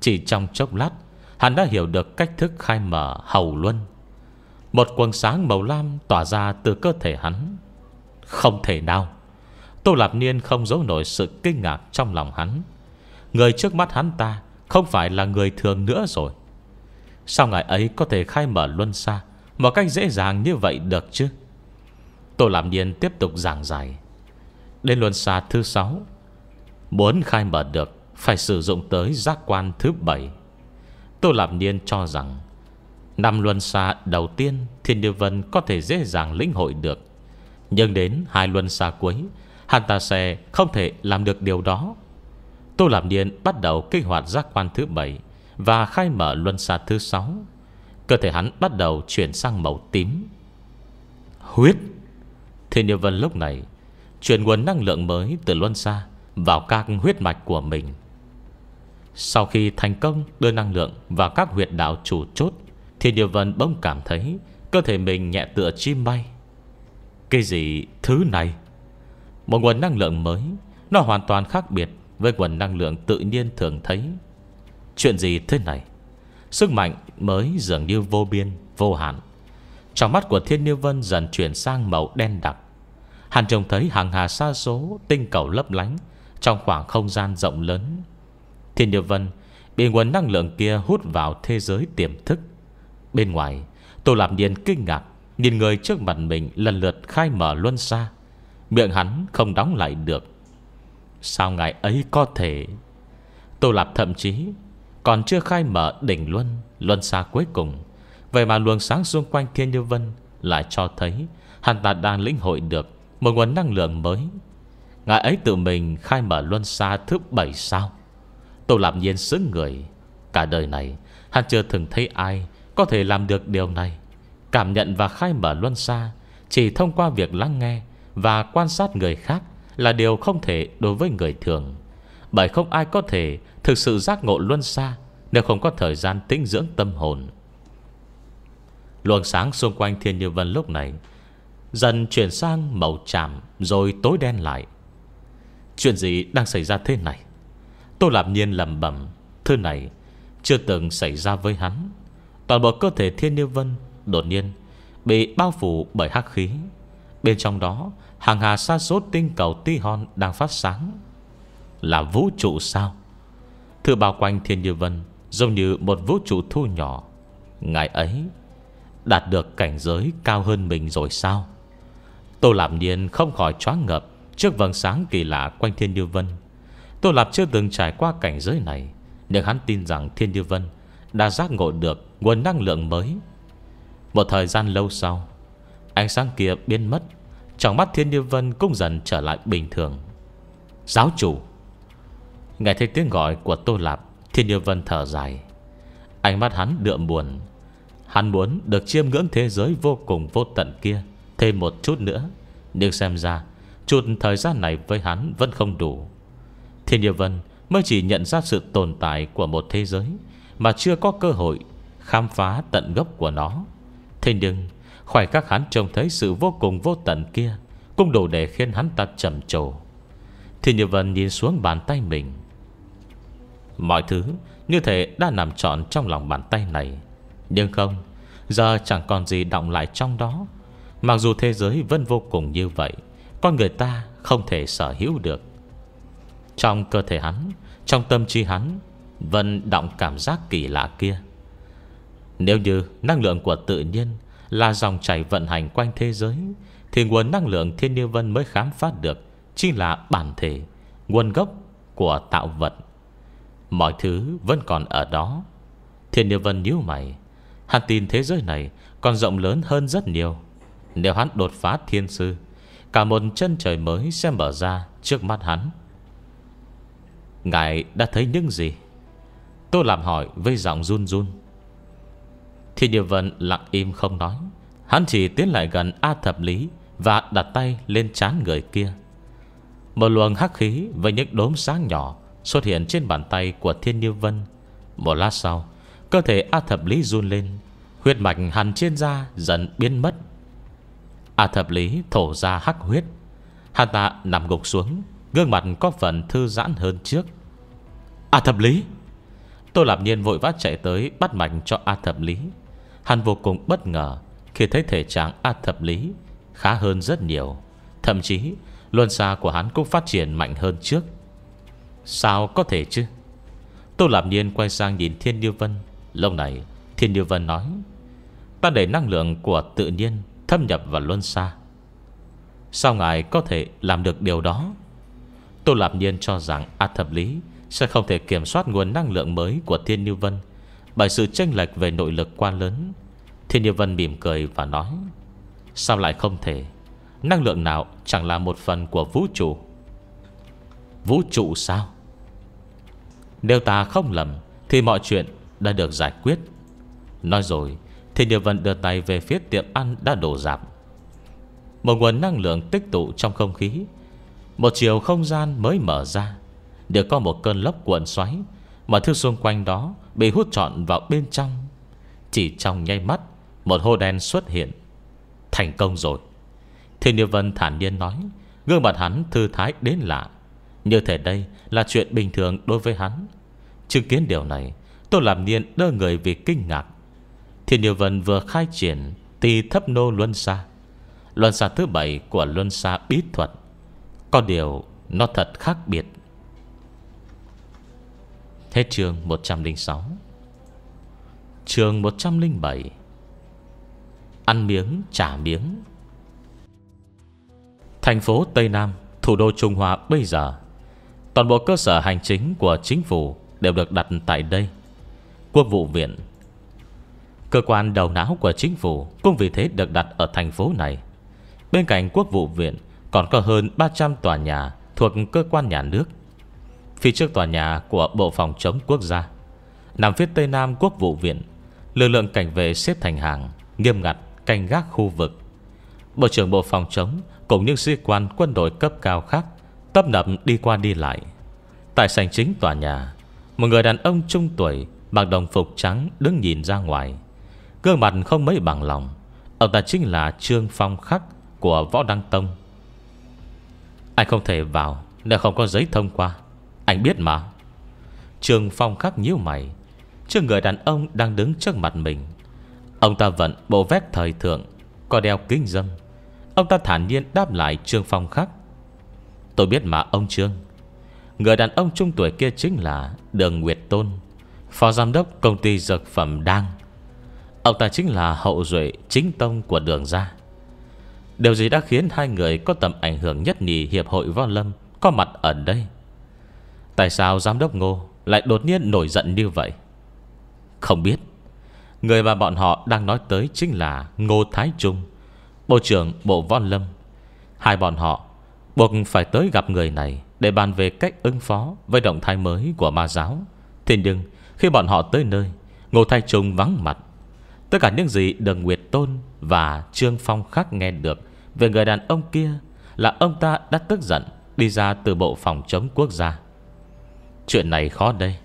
chỉ trong chốc lát, hắn đã hiểu được cách thức khai mở hầu luân. Một quần sáng màu lam tỏa ra từ cơ thể hắn. Không thể nào. Tô Lạp Niên không giấu nổi sự kinh ngạc trong lòng hắn. Người trước mắt hắn ta Không phải là người thường nữa rồi Sao ngài ấy có thể khai mở luân xa Một cách dễ dàng như vậy được chứ Tô làm Nhiên tiếp tục giảng giải Đến luân xa thứ sáu Muốn khai mở được Phải sử dụng tới giác quan thứ bảy. Tô làm Nhiên cho rằng Năm luân xa đầu tiên Thiên Như Vân có thể dễ dàng lĩnh hội được Nhưng đến hai luân xa cuối Hắn ta sẽ không thể làm được điều đó Tô Làm Điện bắt đầu kích hoạt giác quan thứ bảy và khai mở luân xa thứ sáu. Cơ thể hắn bắt đầu chuyển sang màu tím. Huyết! Thiên Yêu Vân lúc này truyền nguồn năng lượng mới từ luân xa vào các huyết mạch của mình. Sau khi thành công đưa năng lượng vào các huyệt đạo chủ chốt, Thiên Yêu Vân bỗng cảm thấy cơ thể mình nhẹ tựa chim bay. Cái gì thứ này? Một nguồn năng lượng mới, nó hoàn toàn khác biệt với nguồn năng lượng tự nhiên thường thấy. Chuyện gì thế này? Sức mạnh mới dường như vô biên, vô hạn. Trong mắt của Thiên Niêu Vân dần chuyển sang màu đen đặc. Hàn trông thấy hàng hà xa số tinh cầu lấp lánh trong khoảng không gian rộng lớn. Thiên Niêu Vân bị nguồn năng lượng kia hút vào thế giới tiềm thức. Bên ngoài, Tô Lạp Niên kinh ngạc nhìn người trước mặt mình lần lượt khai mở luân xa. Miệng hắn không đóng lại được Sao ngài ấy có thể Tô Lạp thậm chí Còn chưa khai mở đỉnh Luân Luân xa cuối cùng Vậy mà luồng sáng xung quanh Thiên Như Vân Lại cho thấy Hắn ta đang lĩnh hội được Một nguồn năng lượng mới Ngài ấy tự mình khai mở Luân xa thứ bảy sao Tô Lạp nhiên sững người Cả đời này Hắn chưa từng thấy ai Có thể làm được điều này Cảm nhận và khai mở Luân xa Chỉ thông qua việc lắng nghe Và quan sát người khác là điều không thể đối với người thường. Bởi không ai có thể thực sự giác ngộ luân xa nếu không có thời gian tĩnh dưỡng tâm hồn. Luồng sáng xung quanh Thiên Như Vân lúc này dần chuyển sang màu tràm rồi tối đen lại. Chuyện gì đang xảy ra thế này? Tôi làm Nhiên lầm bẩm Thứ này chưa từng xảy ra với hắn Toàn bộ cơ thể Thiên Như Vân Đột nhiên bị bao phủ bởi hắc khí Bên trong đó Hàng hà xa số tinh cầu ti hon đang phát sáng Là vũ trụ sao Thư bao quanh thiên như vân Giống như một vũ trụ thu nhỏ Ngài ấy Đạt được cảnh giới cao hơn mình rồi sao Tô Lạp Niên không khỏi choáng ngợp Trước vầng sáng kỳ lạ quanh Thiên Như Vân Tô Lạp chưa từng trải qua cảnh giới này Nhưng hắn tin rằng Thiên Như Vân Đã giác ngộ được nguồn năng lượng mới Một thời gian lâu sau Ánh sáng kia biến mất trong mắt Thiên Như Vân cũng dần trở lại bình thường Giáo chủ Nghe thấy tiếng gọi của Tô Lạp Thiên Như Vân thở dài Ánh mắt hắn đượm buồn Hắn muốn được chiêm ngưỡng thế giới vô cùng vô tận kia Thêm một chút nữa Nhưng xem ra Chút thời gian này với hắn vẫn không đủ Thiên Như Vân mới chỉ nhận ra sự tồn tại của một thế giới Mà chưa có cơ hội khám phá tận gốc của nó Thế nhưng khoảnh khắc hắn trông thấy sự vô cùng vô tận kia cũng đủ để khiến hắn ta trầm trồ thì như vân nhìn xuống bàn tay mình Mọi thứ như thể đã nằm trọn trong lòng bàn tay này Nhưng không Giờ chẳng còn gì động lại trong đó Mặc dù thế giới vẫn vô cùng như vậy Con người ta không thể sở hữu được Trong cơ thể hắn Trong tâm trí hắn Vân động cảm giác kỳ lạ kia Nếu như năng lượng của tự nhiên là dòng chảy vận hành quanh thế giới thì nguồn năng lượng thiên nhiên vân mới khám phá được chỉ là bản thể, nguồn gốc của tạo vật. Mọi thứ vẫn còn ở đó. Thiên nhiên vân nhíu mày, hắn tin thế giới này còn rộng lớn hơn rất nhiều. Nếu hắn đột phá thiên sư, cả một chân trời mới sẽ mở ra trước mắt hắn. Ngài đã thấy những gì? Tôi làm hỏi với giọng run run. Thì địa vận lặng im không nói Hắn chỉ tiến lại gần A Thập Lý Và đặt tay lên chán người kia Một luồng hắc khí Với những đốm sáng nhỏ Xuất hiện trên bàn tay của Thiên Như Vân Một lát sau Cơ thể A Thập Lý run lên Huyết mạch hằn trên da dần biến mất A Thập Lý thổ ra hắc huyết Hắn ta nằm gục xuống Gương mặt có phần thư giãn hơn trước A Thập Lý Tôi làm nhiên vội vã chạy tới Bắt mạch cho A Thập Lý Hắn vô cùng bất ngờ Khi thấy thể trạng a thập lý Khá hơn rất nhiều Thậm chí luân xa của hắn cũng phát triển mạnh hơn trước Sao có thể chứ Tô Lạp Niên quay sang nhìn Thiên Như Vân Lâu này Thiên Như Vân nói Ta để năng lượng của tự nhiên Thâm nhập vào luân xa Sao ngài có thể làm được điều đó Tô Lạp Niên cho rằng A Thập Lý sẽ không thể kiểm soát nguồn năng lượng mới của Thiên Như Vân Bởi sự chênh lệch về nội lực quá lớn Thiên Địa Vân mỉm cười và nói Sao lại không thể Năng lượng nào chẳng là một phần của vũ trụ Vũ trụ sao Nếu ta không lầm Thì mọi chuyện đã được giải quyết Nói rồi Thiên Địa Vân đưa tay về phía tiệm ăn đã đổ dạp Một nguồn năng lượng tích tụ trong không khí Một chiều không gian mới mở ra Đều có một cơn lốc cuộn xoáy Mà thứ xung quanh đó Bị hút trọn vào bên trong Chỉ trong nháy mắt một hô đen xuất hiện Thành công rồi Thiên Niên Vân thản nhiên nói Gương mặt hắn thư thái đến lạ Như thể đây là chuyện bình thường đối với hắn Chứng kiến điều này Tôi làm niên đơ người vì kinh ngạc Thiên Niên Vân vừa khai triển Tì thấp nô luân xa Luân xa thứ bảy của luân xa bí thuật Có điều nó thật khác biệt Hết chương 106 Chương 107 ăn miếng trả miếng. Thành phố Tây Nam, thủ đô Trung Hoa bây giờ, toàn bộ cơ sở hành chính của chính phủ đều được đặt tại đây. Quốc vụ viện Cơ quan đầu não của chính phủ cũng vì thế được đặt ở thành phố này. Bên cạnh quốc vụ viện còn có hơn 300 tòa nhà thuộc cơ quan nhà nước. Phía trước tòa nhà của Bộ Phòng chống quốc gia, nằm phía tây nam quốc vụ viện, lực lượng cảnh vệ xếp thành hàng, nghiêm ngặt canh gác khu vực. Bộ trưởng Bộ Phòng chống cùng những sĩ quan quân đội cấp cao khác tấp nập đi qua đi lại. Tại sảnh chính tòa nhà, một người đàn ông trung tuổi mặc đồng phục trắng đứng nhìn ra ngoài. Gương mặt không mấy bằng lòng, ông ta chính là Trương Phong Khắc của Võ Đăng Tông. Anh không thể vào nếu không có giấy thông qua. Anh biết mà. Trương Phong Khắc nhíu mày, trước người đàn ông đang đứng trước mặt mình Ông ta vẫn bộ vét thời thượng Có đeo kính dâm Ông ta thản nhiên đáp lại Trương Phong khắc Tôi biết mà ông Trương Người đàn ông trung tuổi kia chính là Đường Nguyệt Tôn Phó giám đốc công ty dược phẩm Đang Ông ta chính là hậu duệ chính tông của đường gia Điều gì đã khiến hai người có tầm ảnh hưởng nhất nhì Hiệp hội Võ Lâm có mặt ở đây Tại sao giám đốc Ngô lại đột nhiên nổi giận như vậy? Không biết Người mà bọn họ đang nói tới chính là Ngô Thái Trung Bộ trưởng Bộ Võ Lâm Hai bọn họ buộc phải tới gặp người này Để bàn về cách ứng phó với động thái mới của ma giáo Thế nhưng khi bọn họ tới nơi Ngô Thái Trung vắng mặt Tất cả những gì Đường Nguyệt Tôn và Trương Phong khác nghe được Về người đàn ông kia Là ông ta đã tức giận Đi ra từ bộ phòng chống quốc gia Chuyện này khó đây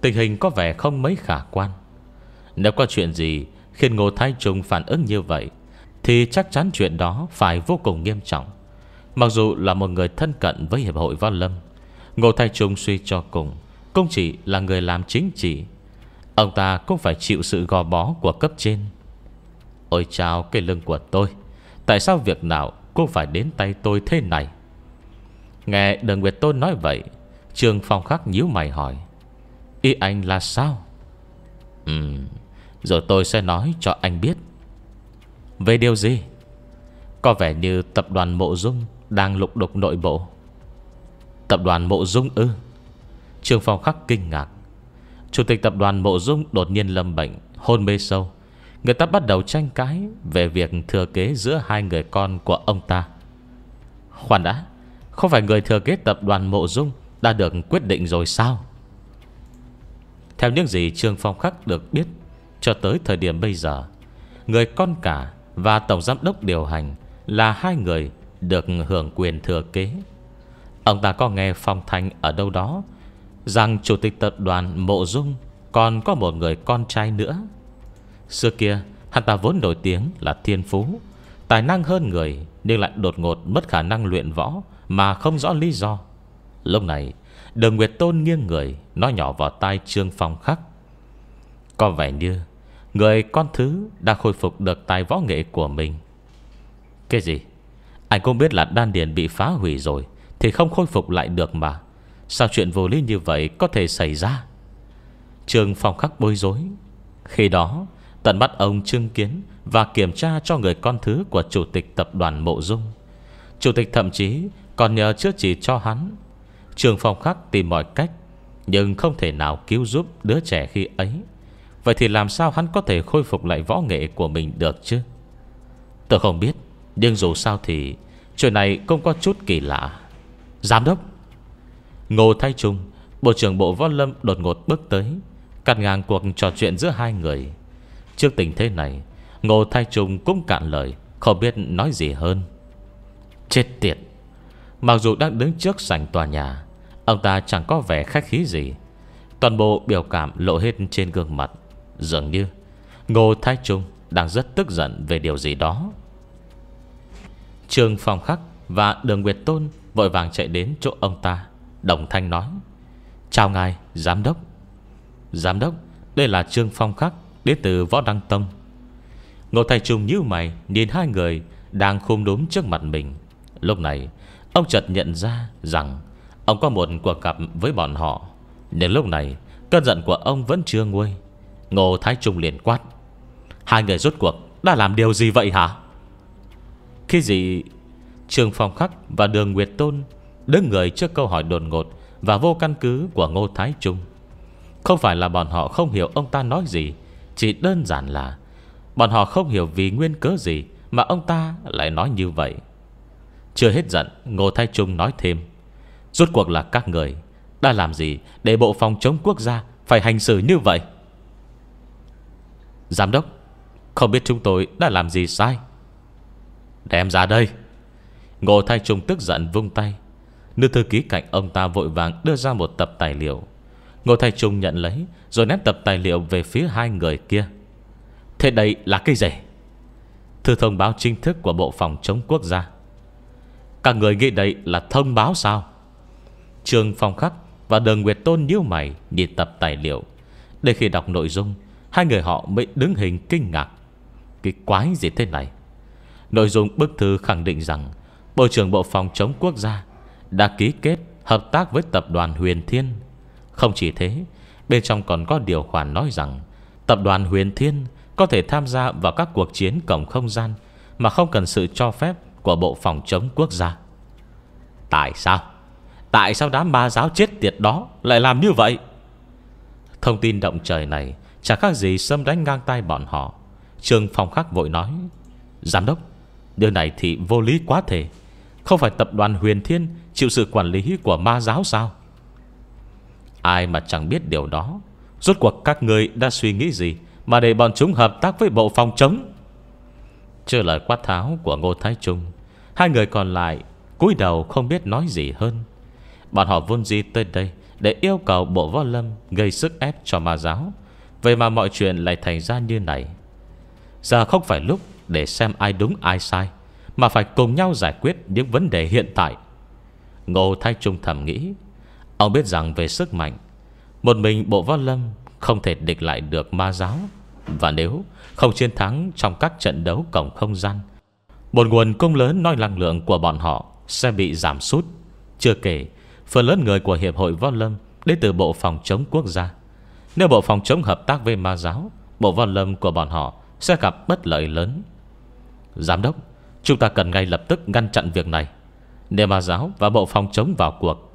Tình hình có vẻ không mấy khả quan nếu có chuyện gì Khiến Ngô Thái Trung phản ứng như vậy Thì chắc chắn chuyện đó Phải vô cùng nghiêm trọng Mặc dù là một người thân cận với Hiệp hội văn Lâm Ngô Thái Trung suy cho cùng Cũng chỉ là người làm chính trị Ông ta cũng phải chịu sự gò bó của cấp trên Ôi chào cái lưng của tôi Tại sao việc nào cũng phải đến tay tôi thế này Nghe Đường Nguyệt Tôn nói vậy Trường Phong Khắc nhíu mày hỏi Ý anh là sao Ừm rồi tôi sẽ nói cho anh biết Về điều gì Có vẻ như tập đoàn Mộ Dung Đang lục đục nội bộ Tập đoàn Mộ Dung ư Trương Phong khắc kinh ngạc Chủ tịch tập đoàn Mộ Dung đột nhiên lâm bệnh Hôn mê sâu Người ta bắt đầu tranh cãi Về việc thừa kế giữa hai người con của ông ta Khoan đã Không phải người thừa kế tập đoàn Mộ Dung Đã được quyết định rồi sao Theo những gì Trương Phong Khắc được biết cho tới thời điểm bây giờ Người con cả và Tổng Giám đốc điều hành Là hai người được hưởng quyền thừa kế Ông ta có nghe phong thanh ở đâu đó Rằng Chủ tịch tập đoàn Mộ Dung Còn có một người con trai nữa Xưa kia hắn ta vốn nổi tiếng là thiên phú Tài năng hơn người Nhưng lại đột ngột mất khả năng luyện võ Mà không rõ lý do Lúc này Đường Nguyệt Tôn nghiêng người Nói nhỏ vào tai Trương Phong Khắc Có vẻ như Người con thứ đã khôi phục được tài võ nghệ của mình Cái gì Anh cũng biết là đan điền bị phá hủy rồi Thì không khôi phục lại được mà Sao chuyện vô lý như vậy có thể xảy ra Trường phòng khắc bối rối Khi đó Tận mắt ông chứng kiến Và kiểm tra cho người con thứ của chủ tịch tập đoàn Mộ Dung Chủ tịch thậm chí Còn nhờ chữa trị cho hắn Trường phòng khắc tìm mọi cách Nhưng không thể nào cứu giúp đứa trẻ khi ấy Vậy thì làm sao hắn có thể khôi phục lại võ nghệ của mình được chứ Tôi không biết Nhưng dù sao thì Chuyện này không có chút kỳ lạ Giám đốc Ngô Thái Trung Bộ trưởng Bộ Võ Lâm đột ngột bước tới Cắt ngang cuộc trò chuyện giữa hai người Trước tình thế này Ngô Thái Trung cũng cạn lời Không biết nói gì hơn Chết tiệt Mặc dù đang đứng trước sảnh tòa nhà Ông ta chẳng có vẻ khách khí gì Toàn bộ biểu cảm lộ hết trên gương mặt Dường như Ngô Thái Trung đang rất tức giận về điều gì đó Trường Phong Khắc và Đường Nguyệt Tôn Vội vàng chạy đến chỗ ông ta Đồng Thanh nói Chào ngài Giám đốc Giám đốc Đây là Trương Phong Khắc Đến từ Võ Đăng Tông Ngô Thái Trung như mày Nhìn hai người Đang khum đốm trước mặt mình Lúc này Ông chợt nhận ra rằng Ông có một cuộc gặp với bọn họ nên lúc này Cơn giận của ông vẫn chưa nguôi Ngô Thái Trung liền quát Hai người rốt cuộc đã làm điều gì vậy hả Khi gì Trường Phong Khắc và Đường Nguyệt Tôn Đứng người trước câu hỏi đồn ngột Và vô căn cứ của Ngô Thái Trung Không phải là bọn họ không hiểu ông ta nói gì Chỉ đơn giản là Bọn họ không hiểu vì nguyên cớ gì Mà ông ta lại nói như vậy Chưa hết giận Ngô Thái Trung nói thêm Rốt cuộc là các người Đã làm gì để bộ phòng chống quốc gia Phải hành xử như vậy Giám đốc Không biết chúng tôi đã làm gì sai Đem ra đây Ngô Thái Trung tức giận vung tay Nữ thư ký cạnh ông ta vội vàng đưa ra một tập tài liệu Ngô Thái Trung nhận lấy Rồi ném tập tài liệu về phía hai người kia Thế đây là cái gì Thư thông báo chính thức của Bộ Phòng chống quốc gia Các người nghĩ đây là thông báo sao Trường Phong Khắc và Đường Nguyệt Tôn nhíu mày Nhìn tập tài liệu Để khi đọc nội dung Hai người họ mới đứng hình kinh ngạc Cái quái gì thế này Nội dung bức thư khẳng định rằng Bộ trưởng Bộ Phòng chống quốc gia Đã ký kết hợp tác với tập đoàn Huyền Thiên Không chỉ thế Bên trong còn có điều khoản nói rằng Tập đoàn Huyền Thiên Có thể tham gia vào các cuộc chiến cổng không gian Mà không cần sự cho phép Của Bộ Phòng chống quốc gia Tại sao? Tại sao đám ma giáo chết tiệt đó Lại làm như vậy? Thông tin động trời này Chả khác gì xâm đánh ngang tay bọn họ Trương Phong Khắc vội nói Giám đốc Điều này thì vô lý quá thể Không phải tập đoàn huyền thiên Chịu sự quản lý của ma giáo sao Ai mà chẳng biết điều đó Rốt cuộc các người đã suy nghĩ gì Mà để bọn chúng hợp tác với bộ phòng chống Chưa lời quát tháo của Ngô Thái Trung Hai người còn lại cúi đầu không biết nói gì hơn Bọn họ vốn gì tới đây Để yêu cầu bộ võ lâm gây sức ép cho ma giáo Vậy mà mọi chuyện lại thành ra như này Giờ không phải lúc để xem ai đúng ai sai Mà phải cùng nhau giải quyết những vấn đề hiện tại Ngô Thái Trung thầm nghĩ Ông biết rằng về sức mạnh Một mình bộ võ lâm Không thể địch lại được ma giáo Và nếu không chiến thắng Trong các trận đấu cổng không gian Một nguồn công lớn nói năng lượng của bọn họ Sẽ bị giảm sút Chưa kể Phần lớn người của Hiệp hội Võ Lâm Đến từ Bộ Phòng chống Quốc gia nếu bộ phòng chống hợp tác với ma giáo Bộ văn lâm của bọn họ Sẽ gặp bất lợi lớn Giám đốc Chúng ta cần ngay lập tức ngăn chặn việc này Nếu ma giáo và bộ phòng chống vào cuộc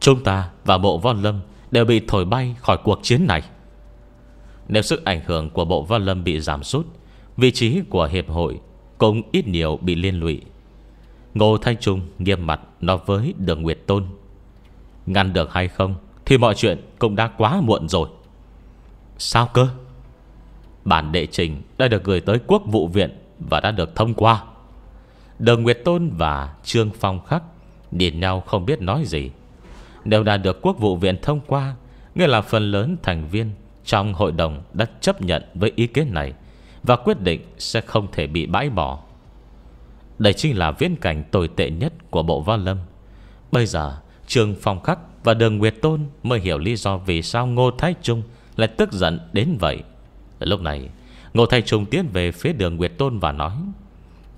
Chúng ta và bộ văn lâm Đều bị thổi bay khỏi cuộc chiến này Nếu sức ảnh hưởng của bộ văn lâm bị giảm sút Vị trí của hiệp hội Cũng ít nhiều bị liên lụy Ngô Thanh Trung nghiêm mặt Nói với Đường Nguyệt Tôn Ngăn được hay không thì mọi chuyện cũng đã quá muộn rồi Sao cơ Bản đệ trình đã được gửi tới quốc vụ viện Và đã được thông qua Đường Nguyệt Tôn và Trương Phong Khắc điền nhau không biết nói gì đều đã được quốc vụ viện thông qua Nghĩa là phần lớn thành viên Trong hội đồng đã chấp nhận với ý kiến này Và quyết định sẽ không thể bị bãi bỏ Đây chính là viễn cảnh tồi tệ nhất của bộ văn lâm Bây giờ Trương Phong Khắc và đường Nguyệt Tôn mới hiểu lý do vì sao Ngô Thái Trung lại tức giận đến vậy. Lúc này, Ngô Thái Trung tiến về phía đường Nguyệt Tôn và nói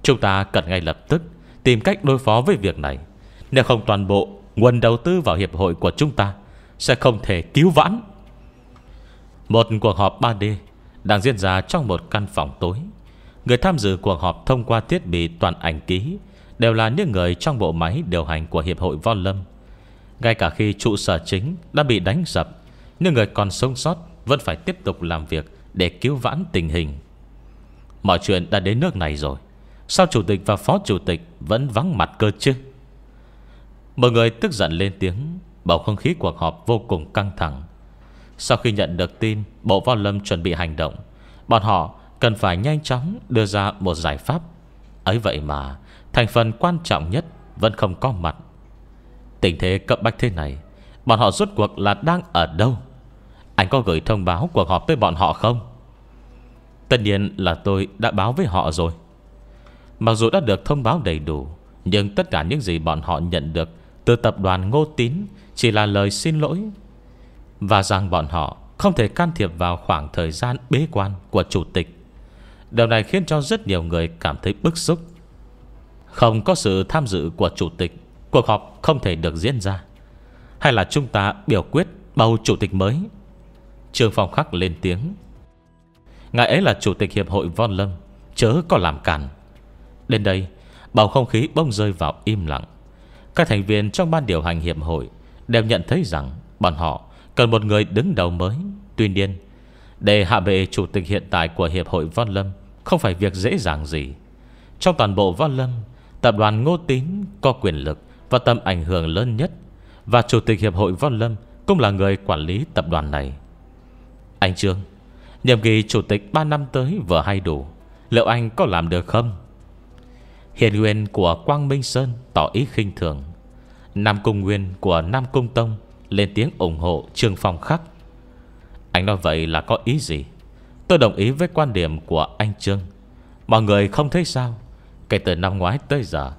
Chúng ta cần ngay lập tức tìm cách đối phó với việc này. Nếu không toàn bộ nguồn đầu tư vào hiệp hội của chúng ta sẽ không thể cứu vãn. Một cuộc họp 3D đang diễn ra trong một căn phòng tối. Người tham dự cuộc họp thông qua thiết bị toàn ảnh ký đều là những người trong bộ máy điều hành của Hiệp hội Von Lâm. Ngay cả khi trụ sở chính đã bị đánh sập Nhưng người còn sống sót Vẫn phải tiếp tục làm việc Để cứu vãn tình hình Mọi chuyện đã đến nước này rồi Sao chủ tịch và phó chủ tịch Vẫn vắng mặt cơ chứ Mọi người tức giận lên tiếng Bầu không khí cuộc họp vô cùng căng thẳng Sau khi nhận được tin Bộ Võ Lâm chuẩn bị hành động Bọn họ cần phải nhanh chóng đưa ra một giải pháp Ấy vậy mà Thành phần quan trọng nhất Vẫn không có mặt Tình thế cấp bách thế này Bọn họ rốt cuộc là đang ở đâu Anh có gửi thông báo cuộc họp tới bọn họ không Tất nhiên là tôi đã báo với họ rồi Mặc dù đã được thông báo đầy đủ Nhưng tất cả những gì bọn họ nhận được Từ tập đoàn Ngô Tín Chỉ là lời xin lỗi Và rằng bọn họ không thể can thiệp vào khoảng thời gian bế quan của chủ tịch. Điều này khiến cho rất nhiều người cảm thấy bức xúc. Không có sự tham dự của chủ tịch cuộc họp không thể được diễn ra Hay là chúng ta biểu quyết bầu chủ tịch mới Trương Phong khắc lên tiếng Ngài ấy là chủ tịch hiệp hội Von Lâm Chớ có làm càn. Đến đây bầu không khí bông rơi vào im lặng Các thành viên trong ban điều hành hiệp hội Đều nhận thấy rằng bọn họ cần một người đứng đầu mới Tuy nhiên Để hạ bệ chủ tịch hiện tại của hiệp hội Von Lâm Không phải việc dễ dàng gì Trong toàn bộ Von Lâm Tập đoàn Ngô Tín có quyền lực và tầm ảnh hưởng lớn nhất và Chủ tịch Hiệp hội Võ Lâm cũng là người quản lý tập đoàn này. Anh Trương, nhiệm kỳ Chủ tịch 3 năm tới vừa hay đủ, liệu anh có làm được không? Hiền Nguyên của Quang Minh Sơn tỏ ý khinh thường. Nam Cung Nguyên của Nam Cung Tông lên tiếng ủng hộ Trương Phong Khắc. Anh nói vậy là có ý gì? Tôi đồng ý với quan điểm của anh Trương. Mọi người không thấy sao? Kể từ năm ngoái tới giờ,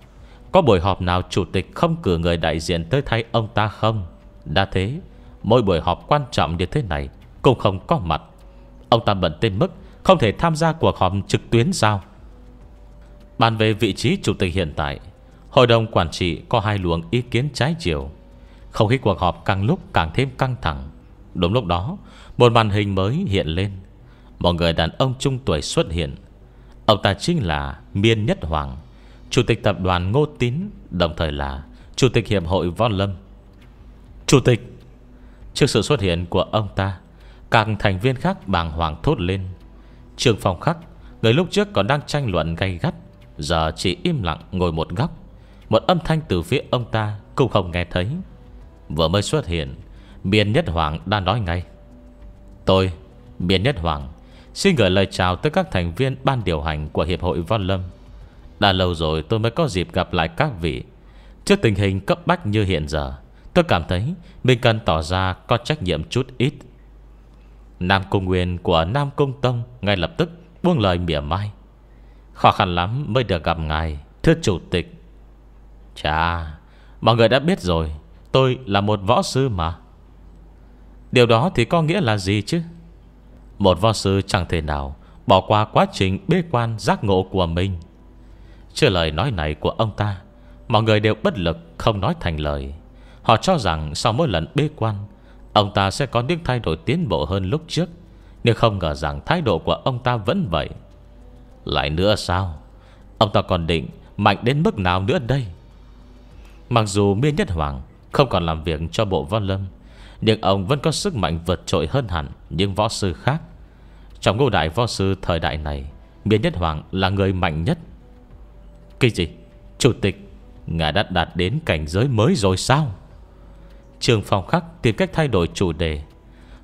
có buổi họp nào chủ tịch không cử người đại diện tới thay ông ta không Đã thế Mỗi buổi họp quan trọng như thế này Cũng không có mặt Ông ta bận tên mức Không thể tham gia cuộc họp trực tuyến sao Bàn về vị trí chủ tịch hiện tại Hội đồng quản trị có hai luồng ý kiến trái chiều Không khí cuộc họp càng lúc càng thêm căng thẳng Đúng lúc đó Một màn hình mới hiện lên Một người đàn ông trung tuổi xuất hiện Ông ta chính là Miên Nhất Hoàng Chủ tịch tập đoàn Ngô Tín Đồng thời là Chủ tịch Hiệp hội Võ Lâm Chủ tịch Trước sự xuất hiện của ông ta Các thành viên khác bàng hoàng thốt lên Trường phòng khắc Người lúc trước còn đang tranh luận gay gắt Giờ chỉ im lặng ngồi một góc Một âm thanh từ phía ông ta Cũng không nghe thấy Vừa mới xuất hiện Biên Nhất Hoàng đã nói ngay Tôi, Biên Nhất Hoàng Xin gửi lời chào tới các thành viên ban điều hành của Hiệp hội Văn Lâm đã lâu rồi tôi mới có dịp gặp lại các vị Trước tình hình cấp bách như hiện giờ Tôi cảm thấy mình cần tỏ ra có trách nhiệm chút ít Nam Cung Nguyên của Nam Cung Tông ngay lập tức buông lời mỉa mai Khó khăn lắm mới được gặp ngài Thưa Chủ tịch Chà Mọi người đã biết rồi Tôi là một võ sư mà Điều đó thì có nghĩa là gì chứ Một võ sư chẳng thể nào Bỏ qua quá trình bế quan giác ngộ của mình chưa lời nói này của ông ta Mọi người đều bất lực không nói thành lời Họ cho rằng sau mỗi lần bế quan Ông ta sẽ có những thay đổi tiến bộ hơn lúc trước Nhưng không ngờ rằng thái độ của ông ta vẫn vậy Lại nữa sao Ông ta còn định mạnh đến mức nào nữa đây Mặc dù Miên Nhất Hoàng Không còn làm việc cho bộ võ lâm Nhưng ông vẫn có sức mạnh vượt trội hơn hẳn Những võ sư khác Trong ngô đại võ sư thời đại này Miên Nhất Hoàng là người mạnh nhất cái gì Chủ tịch Ngài đã đạt đến cảnh giới mới rồi sao Trường phòng khắc tìm cách thay đổi chủ đề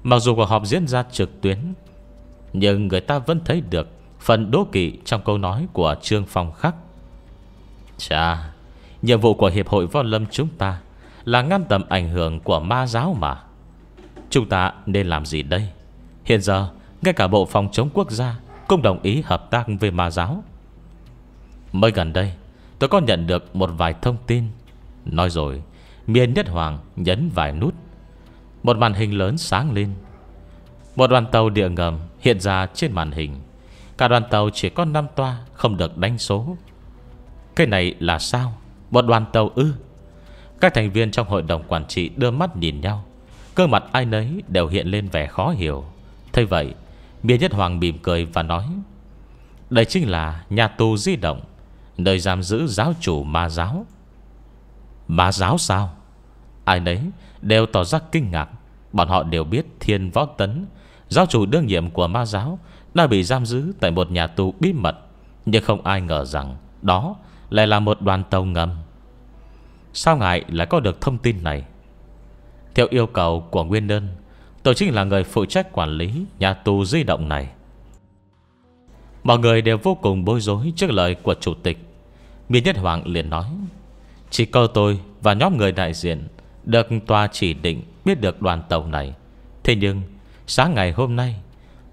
Mặc dù cuộc họp diễn ra trực tuyến Nhưng người ta vẫn thấy được Phần đố kỵ trong câu nói của Trương Phong Khắc Chà Nhiệm vụ của Hiệp hội Võ Lâm chúng ta Là ngăn tầm ảnh hưởng của ma giáo mà Chúng ta nên làm gì đây Hiện giờ Ngay cả Bộ Phòng chống quốc gia Cũng đồng ý hợp tác với ma giáo Mới gần đây Tôi có nhận được một vài thông tin Nói rồi Miên Nhất Hoàng nhấn vài nút Một màn hình lớn sáng lên Một đoàn tàu địa ngầm hiện ra trên màn hình Cả đoàn tàu chỉ có 5 toa Không được đánh số Cái này là sao Một đoàn tàu ư Các thành viên trong hội đồng quản trị đưa mắt nhìn nhau Cơ mặt ai nấy đều hiện lên vẻ khó hiểu Thế vậy Miên Nhất Hoàng mỉm cười và nói Đây chính là nhà tù di động Nơi giam giữ giáo chủ ma giáo Ma giáo sao Ai nấy đều tỏ ra kinh ngạc Bọn họ đều biết thiên võ tấn Giáo chủ đương nhiệm của ma giáo Đã bị giam giữ tại một nhà tù bí mật Nhưng không ai ngờ rằng Đó lại là một đoàn tàu ngầm Sao ngài lại có được thông tin này Theo yêu cầu của Nguyên Đơn Tôi chính là người phụ trách quản lý Nhà tù di động này Mọi người đều vô cùng bối rối trước lời của chủ tịch Miên Nhất Hoàng liền nói Chỉ cơ tôi và nhóm người đại diện Được tòa chỉ định biết được đoàn tàu này Thế nhưng Sáng ngày hôm nay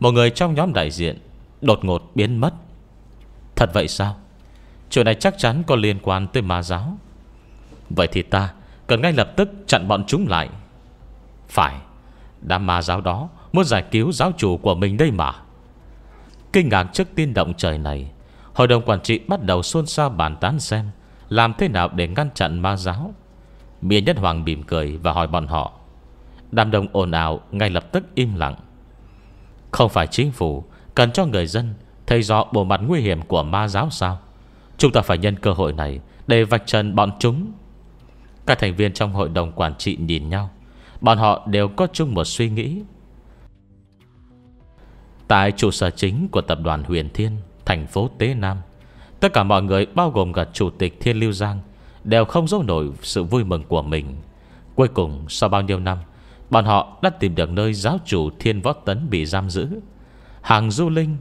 Một người trong nhóm đại diện Đột ngột biến mất Thật vậy sao Chuyện này chắc chắn có liên quan tới ma giáo Vậy thì ta Cần ngay lập tức chặn bọn chúng lại Phải Đám ma giáo đó muốn giải cứu giáo chủ của mình đây mà Kinh ngạc trước tin động trời này Hội đồng quản trị bắt đầu xôn xao bàn tán xem Làm thế nào để ngăn chặn ma giáo Mia Nhất Hoàng mỉm cười và hỏi bọn họ Đám đông ồn ào ngay lập tức im lặng Không phải chính phủ Cần cho người dân Thấy rõ bộ mặt nguy hiểm của ma giáo sao Chúng ta phải nhân cơ hội này Để vạch trần bọn chúng Các thành viên trong hội đồng quản trị nhìn nhau Bọn họ đều có chung một suy nghĩ Tại trụ sở chính của tập đoàn Huyền Thiên thành phố Tế Nam Tất cả mọi người bao gồm cả Chủ tịch Thiên Lưu Giang Đều không giấu nổi sự vui mừng của mình Cuối cùng sau bao nhiêu năm Bọn họ đã tìm được nơi giáo chủ Thiên Võ Tấn bị giam giữ Hàng Du Linh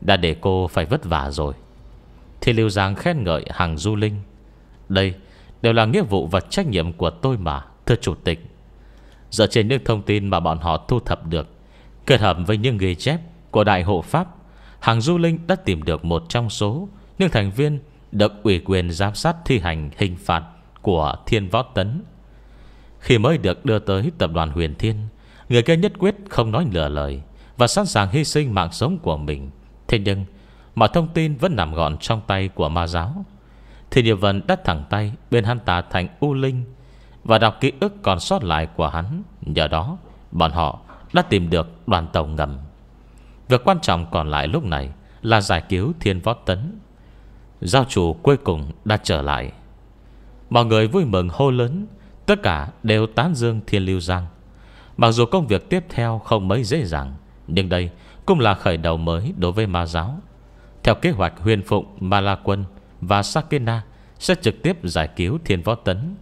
Đã để cô phải vất vả rồi Thiên Lưu Giang khen ngợi Hàng Du Linh Đây đều là nghĩa vụ và trách nhiệm của tôi mà Thưa Chủ tịch Dựa trên những thông tin mà bọn họ thu thập được Kết hợp với những ghi chép của Đại hộ Pháp Hàng Du Linh đã tìm được một trong số những thành viên được ủy quyền giám sát thi hành hình phạt của Thiên Võ Tấn. Khi mới được đưa tới tập đoàn Huyền Thiên, người kia nhất quyết không nói lừa lời và sẵn sàng hy sinh mạng sống của mình. Thế nhưng, mà thông tin vẫn nằm gọn trong tay của ma giáo. Thì Địa Vân đắt thẳng tay bên hắn ta thành U Linh và đọc ký ức còn sót lại của hắn. Nhờ đó, bọn họ đã tìm được đoàn tàu ngầm. Việc quan trọng còn lại lúc này Là giải cứu thiên võ tấn Giao chủ cuối cùng đã trở lại Mọi người vui mừng hô lớn Tất cả đều tán dương thiên lưu giang Mặc dù công việc tiếp theo không mấy dễ dàng Nhưng đây cũng là khởi đầu mới đối với ma giáo Theo kế hoạch huyền phụng Ma La Quân và Sakena Sẽ trực tiếp giải cứu thiên võ tấn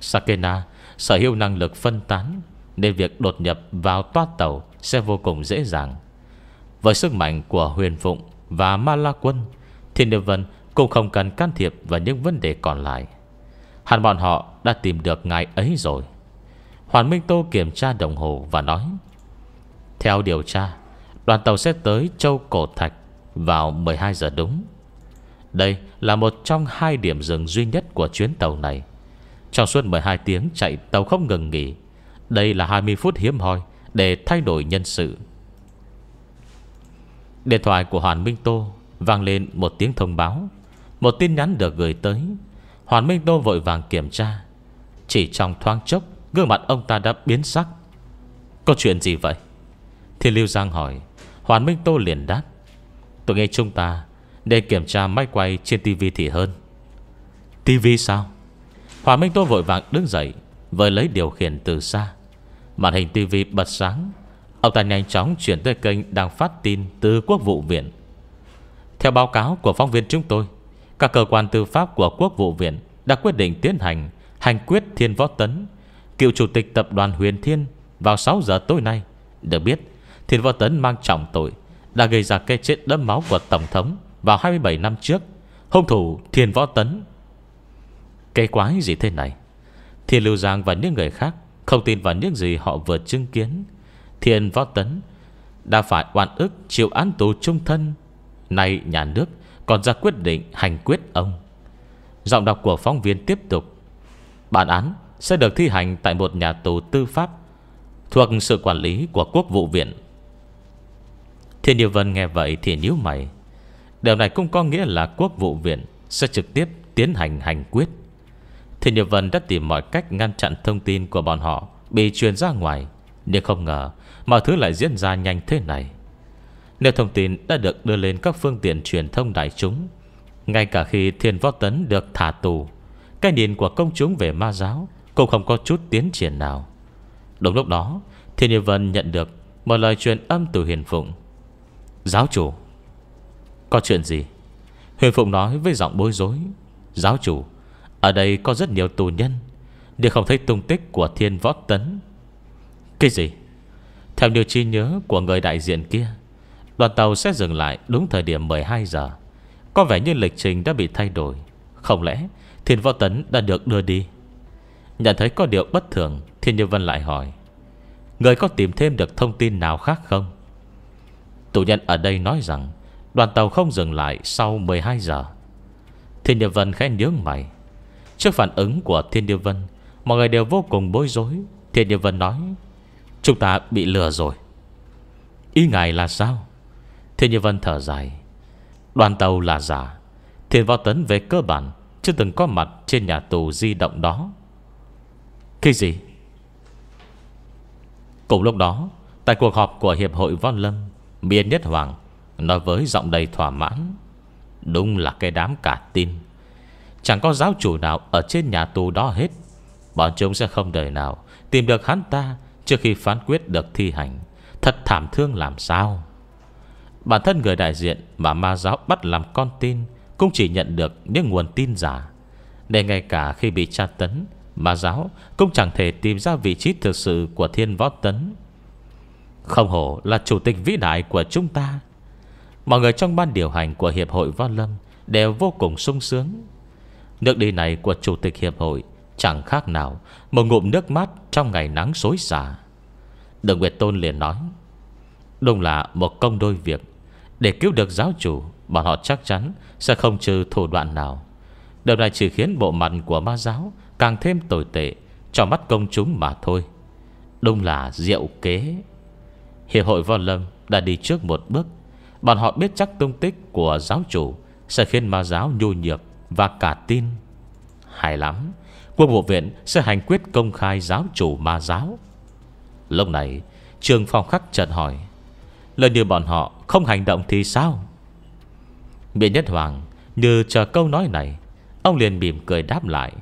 Sakena sở hữu năng lực phân tán Nên việc đột nhập vào toa tàu Sẽ vô cùng dễ dàng với sức mạnh của huyền phụng và ma la quân Thiên Địa Vân cũng không cần can thiệp vào những vấn đề còn lại Hẳn bọn họ đã tìm được ngài ấy rồi Hoàn Minh Tô kiểm tra đồng hồ và nói Theo điều tra Đoàn tàu sẽ tới Châu Cổ Thạch Vào 12 giờ đúng Đây là một trong hai điểm dừng duy nhất của chuyến tàu này Trong suốt 12 tiếng chạy tàu không ngừng nghỉ Đây là 20 phút hiếm hoi Để thay đổi nhân sự Điện thoại của Hoàn Minh Tô vang lên một tiếng thông báo. Một tin nhắn được gửi tới. Hoàn Minh Tô vội vàng kiểm tra. Chỉ trong thoáng chốc, gương mặt ông ta đã biến sắc. Có chuyện gì vậy? Thiên Lưu Giang hỏi. Hoàn Minh Tô liền đáp. Tôi nghe chúng ta để kiểm tra máy quay trên tivi thì hơn. Tivi sao? Hoàn Minh Tô vội vàng đứng dậy với lấy điều khiển từ xa. Màn hình tivi bật sáng Ông ta nhanh chóng chuyển tới kênh đang phát tin từ quốc vụ viện Theo báo cáo của phóng viên chúng tôi Các cơ quan tư pháp của quốc vụ viện đã quyết định tiến hành hành quyết Thiên Võ Tấn Cựu chủ tịch tập đoàn Huyền Thiên vào 6 giờ tối nay Được biết Thiên Võ Tấn mang trọng tội Đã gây ra cái chết đẫm máu của Tổng thống vào 27 năm trước Hung thủ Thiên Võ Tấn Cái quái gì thế này Thiên Lưu Giang và những người khác Không tin vào những gì họ vừa chứng kiến Thiên Võ Tấn Đã phải oan ức chịu án tù trung thân Nay nhà nước còn ra quyết định hành quyết ông Giọng đọc của phóng viên tiếp tục Bản án sẽ được thi hành tại một nhà tù tư pháp Thuộc sự quản lý của quốc vụ viện Thiên Điều Vân nghe vậy thì nhíu mày Điều này cũng có nghĩa là quốc vụ viện Sẽ trực tiếp tiến hành hành quyết Thiên Điều Vân đã tìm mọi cách ngăn chặn thông tin của bọn họ Bị truyền ra ngoài nhưng không ngờ Mọi thứ lại diễn ra nhanh thế này Nếu thông tin đã được đưa lên các phương tiện truyền thông đại chúng Ngay cả khi Thiên Võ Tấn được thả tù Cái nhìn của công chúng về ma giáo Cũng không có chút tiến triển nào Đúng lúc đó Thiên Như Vân nhận được Một lời truyền âm từ Huyền Phụng Giáo chủ Có chuyện gì Huyền Phụng nói với giọng bối rối Giáo chủ Ở đây có rất nhiều tù nhân đều không thấy tung tích của Thiên Võ Tấn cái gì Theo điều trí nhớ của người đại diện kia Đoàn tàu sẽ dừng lại đúng thời điểm 12 giờ Có vẻ như lịch trình đã bị thay đổi Không lẽ Thiên Võ Tấn đã được đưa đi Nhận thấy có điều bất thường Thiên Như Vân lại hỏi Người có tìm thêm được thông tin nào khác không Tù nhân ở đây nói rằng Đoàn tàu không dừng lại sau 12 giờ Thiên Như Vân khẽ nhướng mày Trước phản ứng của Thiên Như Vân Mọi người đều vô cùng bối rối Thiên Như Vân nói Chúng ta bị lừa rồi Ý ngài là sao Thiên Như Vân thở dài Đoàn tàu là giả Thiên Võ Tấn về cơ bản Chưa từng có mặt trên nhà tù di động đó Khi gì Cùng lúc đó Tại cuộc họp của Hiệp hội Võ Lâm Miên Nhất Hoàng Nói với giọng đầy thỏa mãn Đúng là cái đám cả tin Chẳng có giáo chủ nào ở trên nhà tù đó hết Bọn chúng sẽ không đời nào Tìm được hắn ta Trước khi phán quyết được thi hành Thật thảm thương làm sao Bản thân người đại diện mà ma giáo bắt làm con tin Cũng chỉ nhận được những nguồn tin giả Để ngay cả khi bị tra tấn Ma giáo cũng chẳng thể tìm ra vị trí thực sự của thiên võ tấn Không hổ là chủ tịch vĩ đại của chúng ta Mọi người trong ban điều hành của Hiệp hội Võ Lâm Đều vô cùng sung sướng Nước đi này của chủ tịch Hiệp hội Chẳng khác nào Một ngụm nước mát trong ngày nắng xối xả Đường Nguyệt Tôn liền nói Đúng là một công đôi việc Để cứu được giáo chủ Bọn họ chắc chắn sẽ không trừ thủ đoạn nào Điều này chỉ khiến bộ mặt của ma giáo Càng thêm tồi tệ Cho mắt công chúng mà thôi Đúng là diệu kế Hiệp hội Võ Lâm đã đi trước một bước Bọn họ biết chắc tung tích của giáo chủ Sẽ khiến ma giáo nhu nhược Và cả tin hài lắm Quốc vụ viện sẽ hành quyết công khai giáo chủ ma giáo Lúc này Trương Phong khắc chợt hỏi Lời như bọn họ không hành động thì sao Biện Nhất Hoàng Như chờ câu nói này Ông liền mỉm cười đáp lại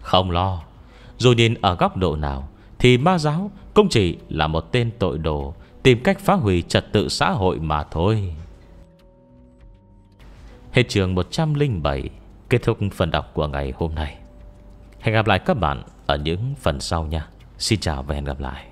Không lo Dù nhìn ở góc độ nào Thì ma giáo cũng chỉ là một tên tội đồ Tìm cách phá hủy trật tự xã hội mà thôi Hết trường 107 Kết thúc phần đọc của ngày hôm nay Hẹn gặp lại các bạn ở những phần sau nha Xin chào và hẹn gặp lại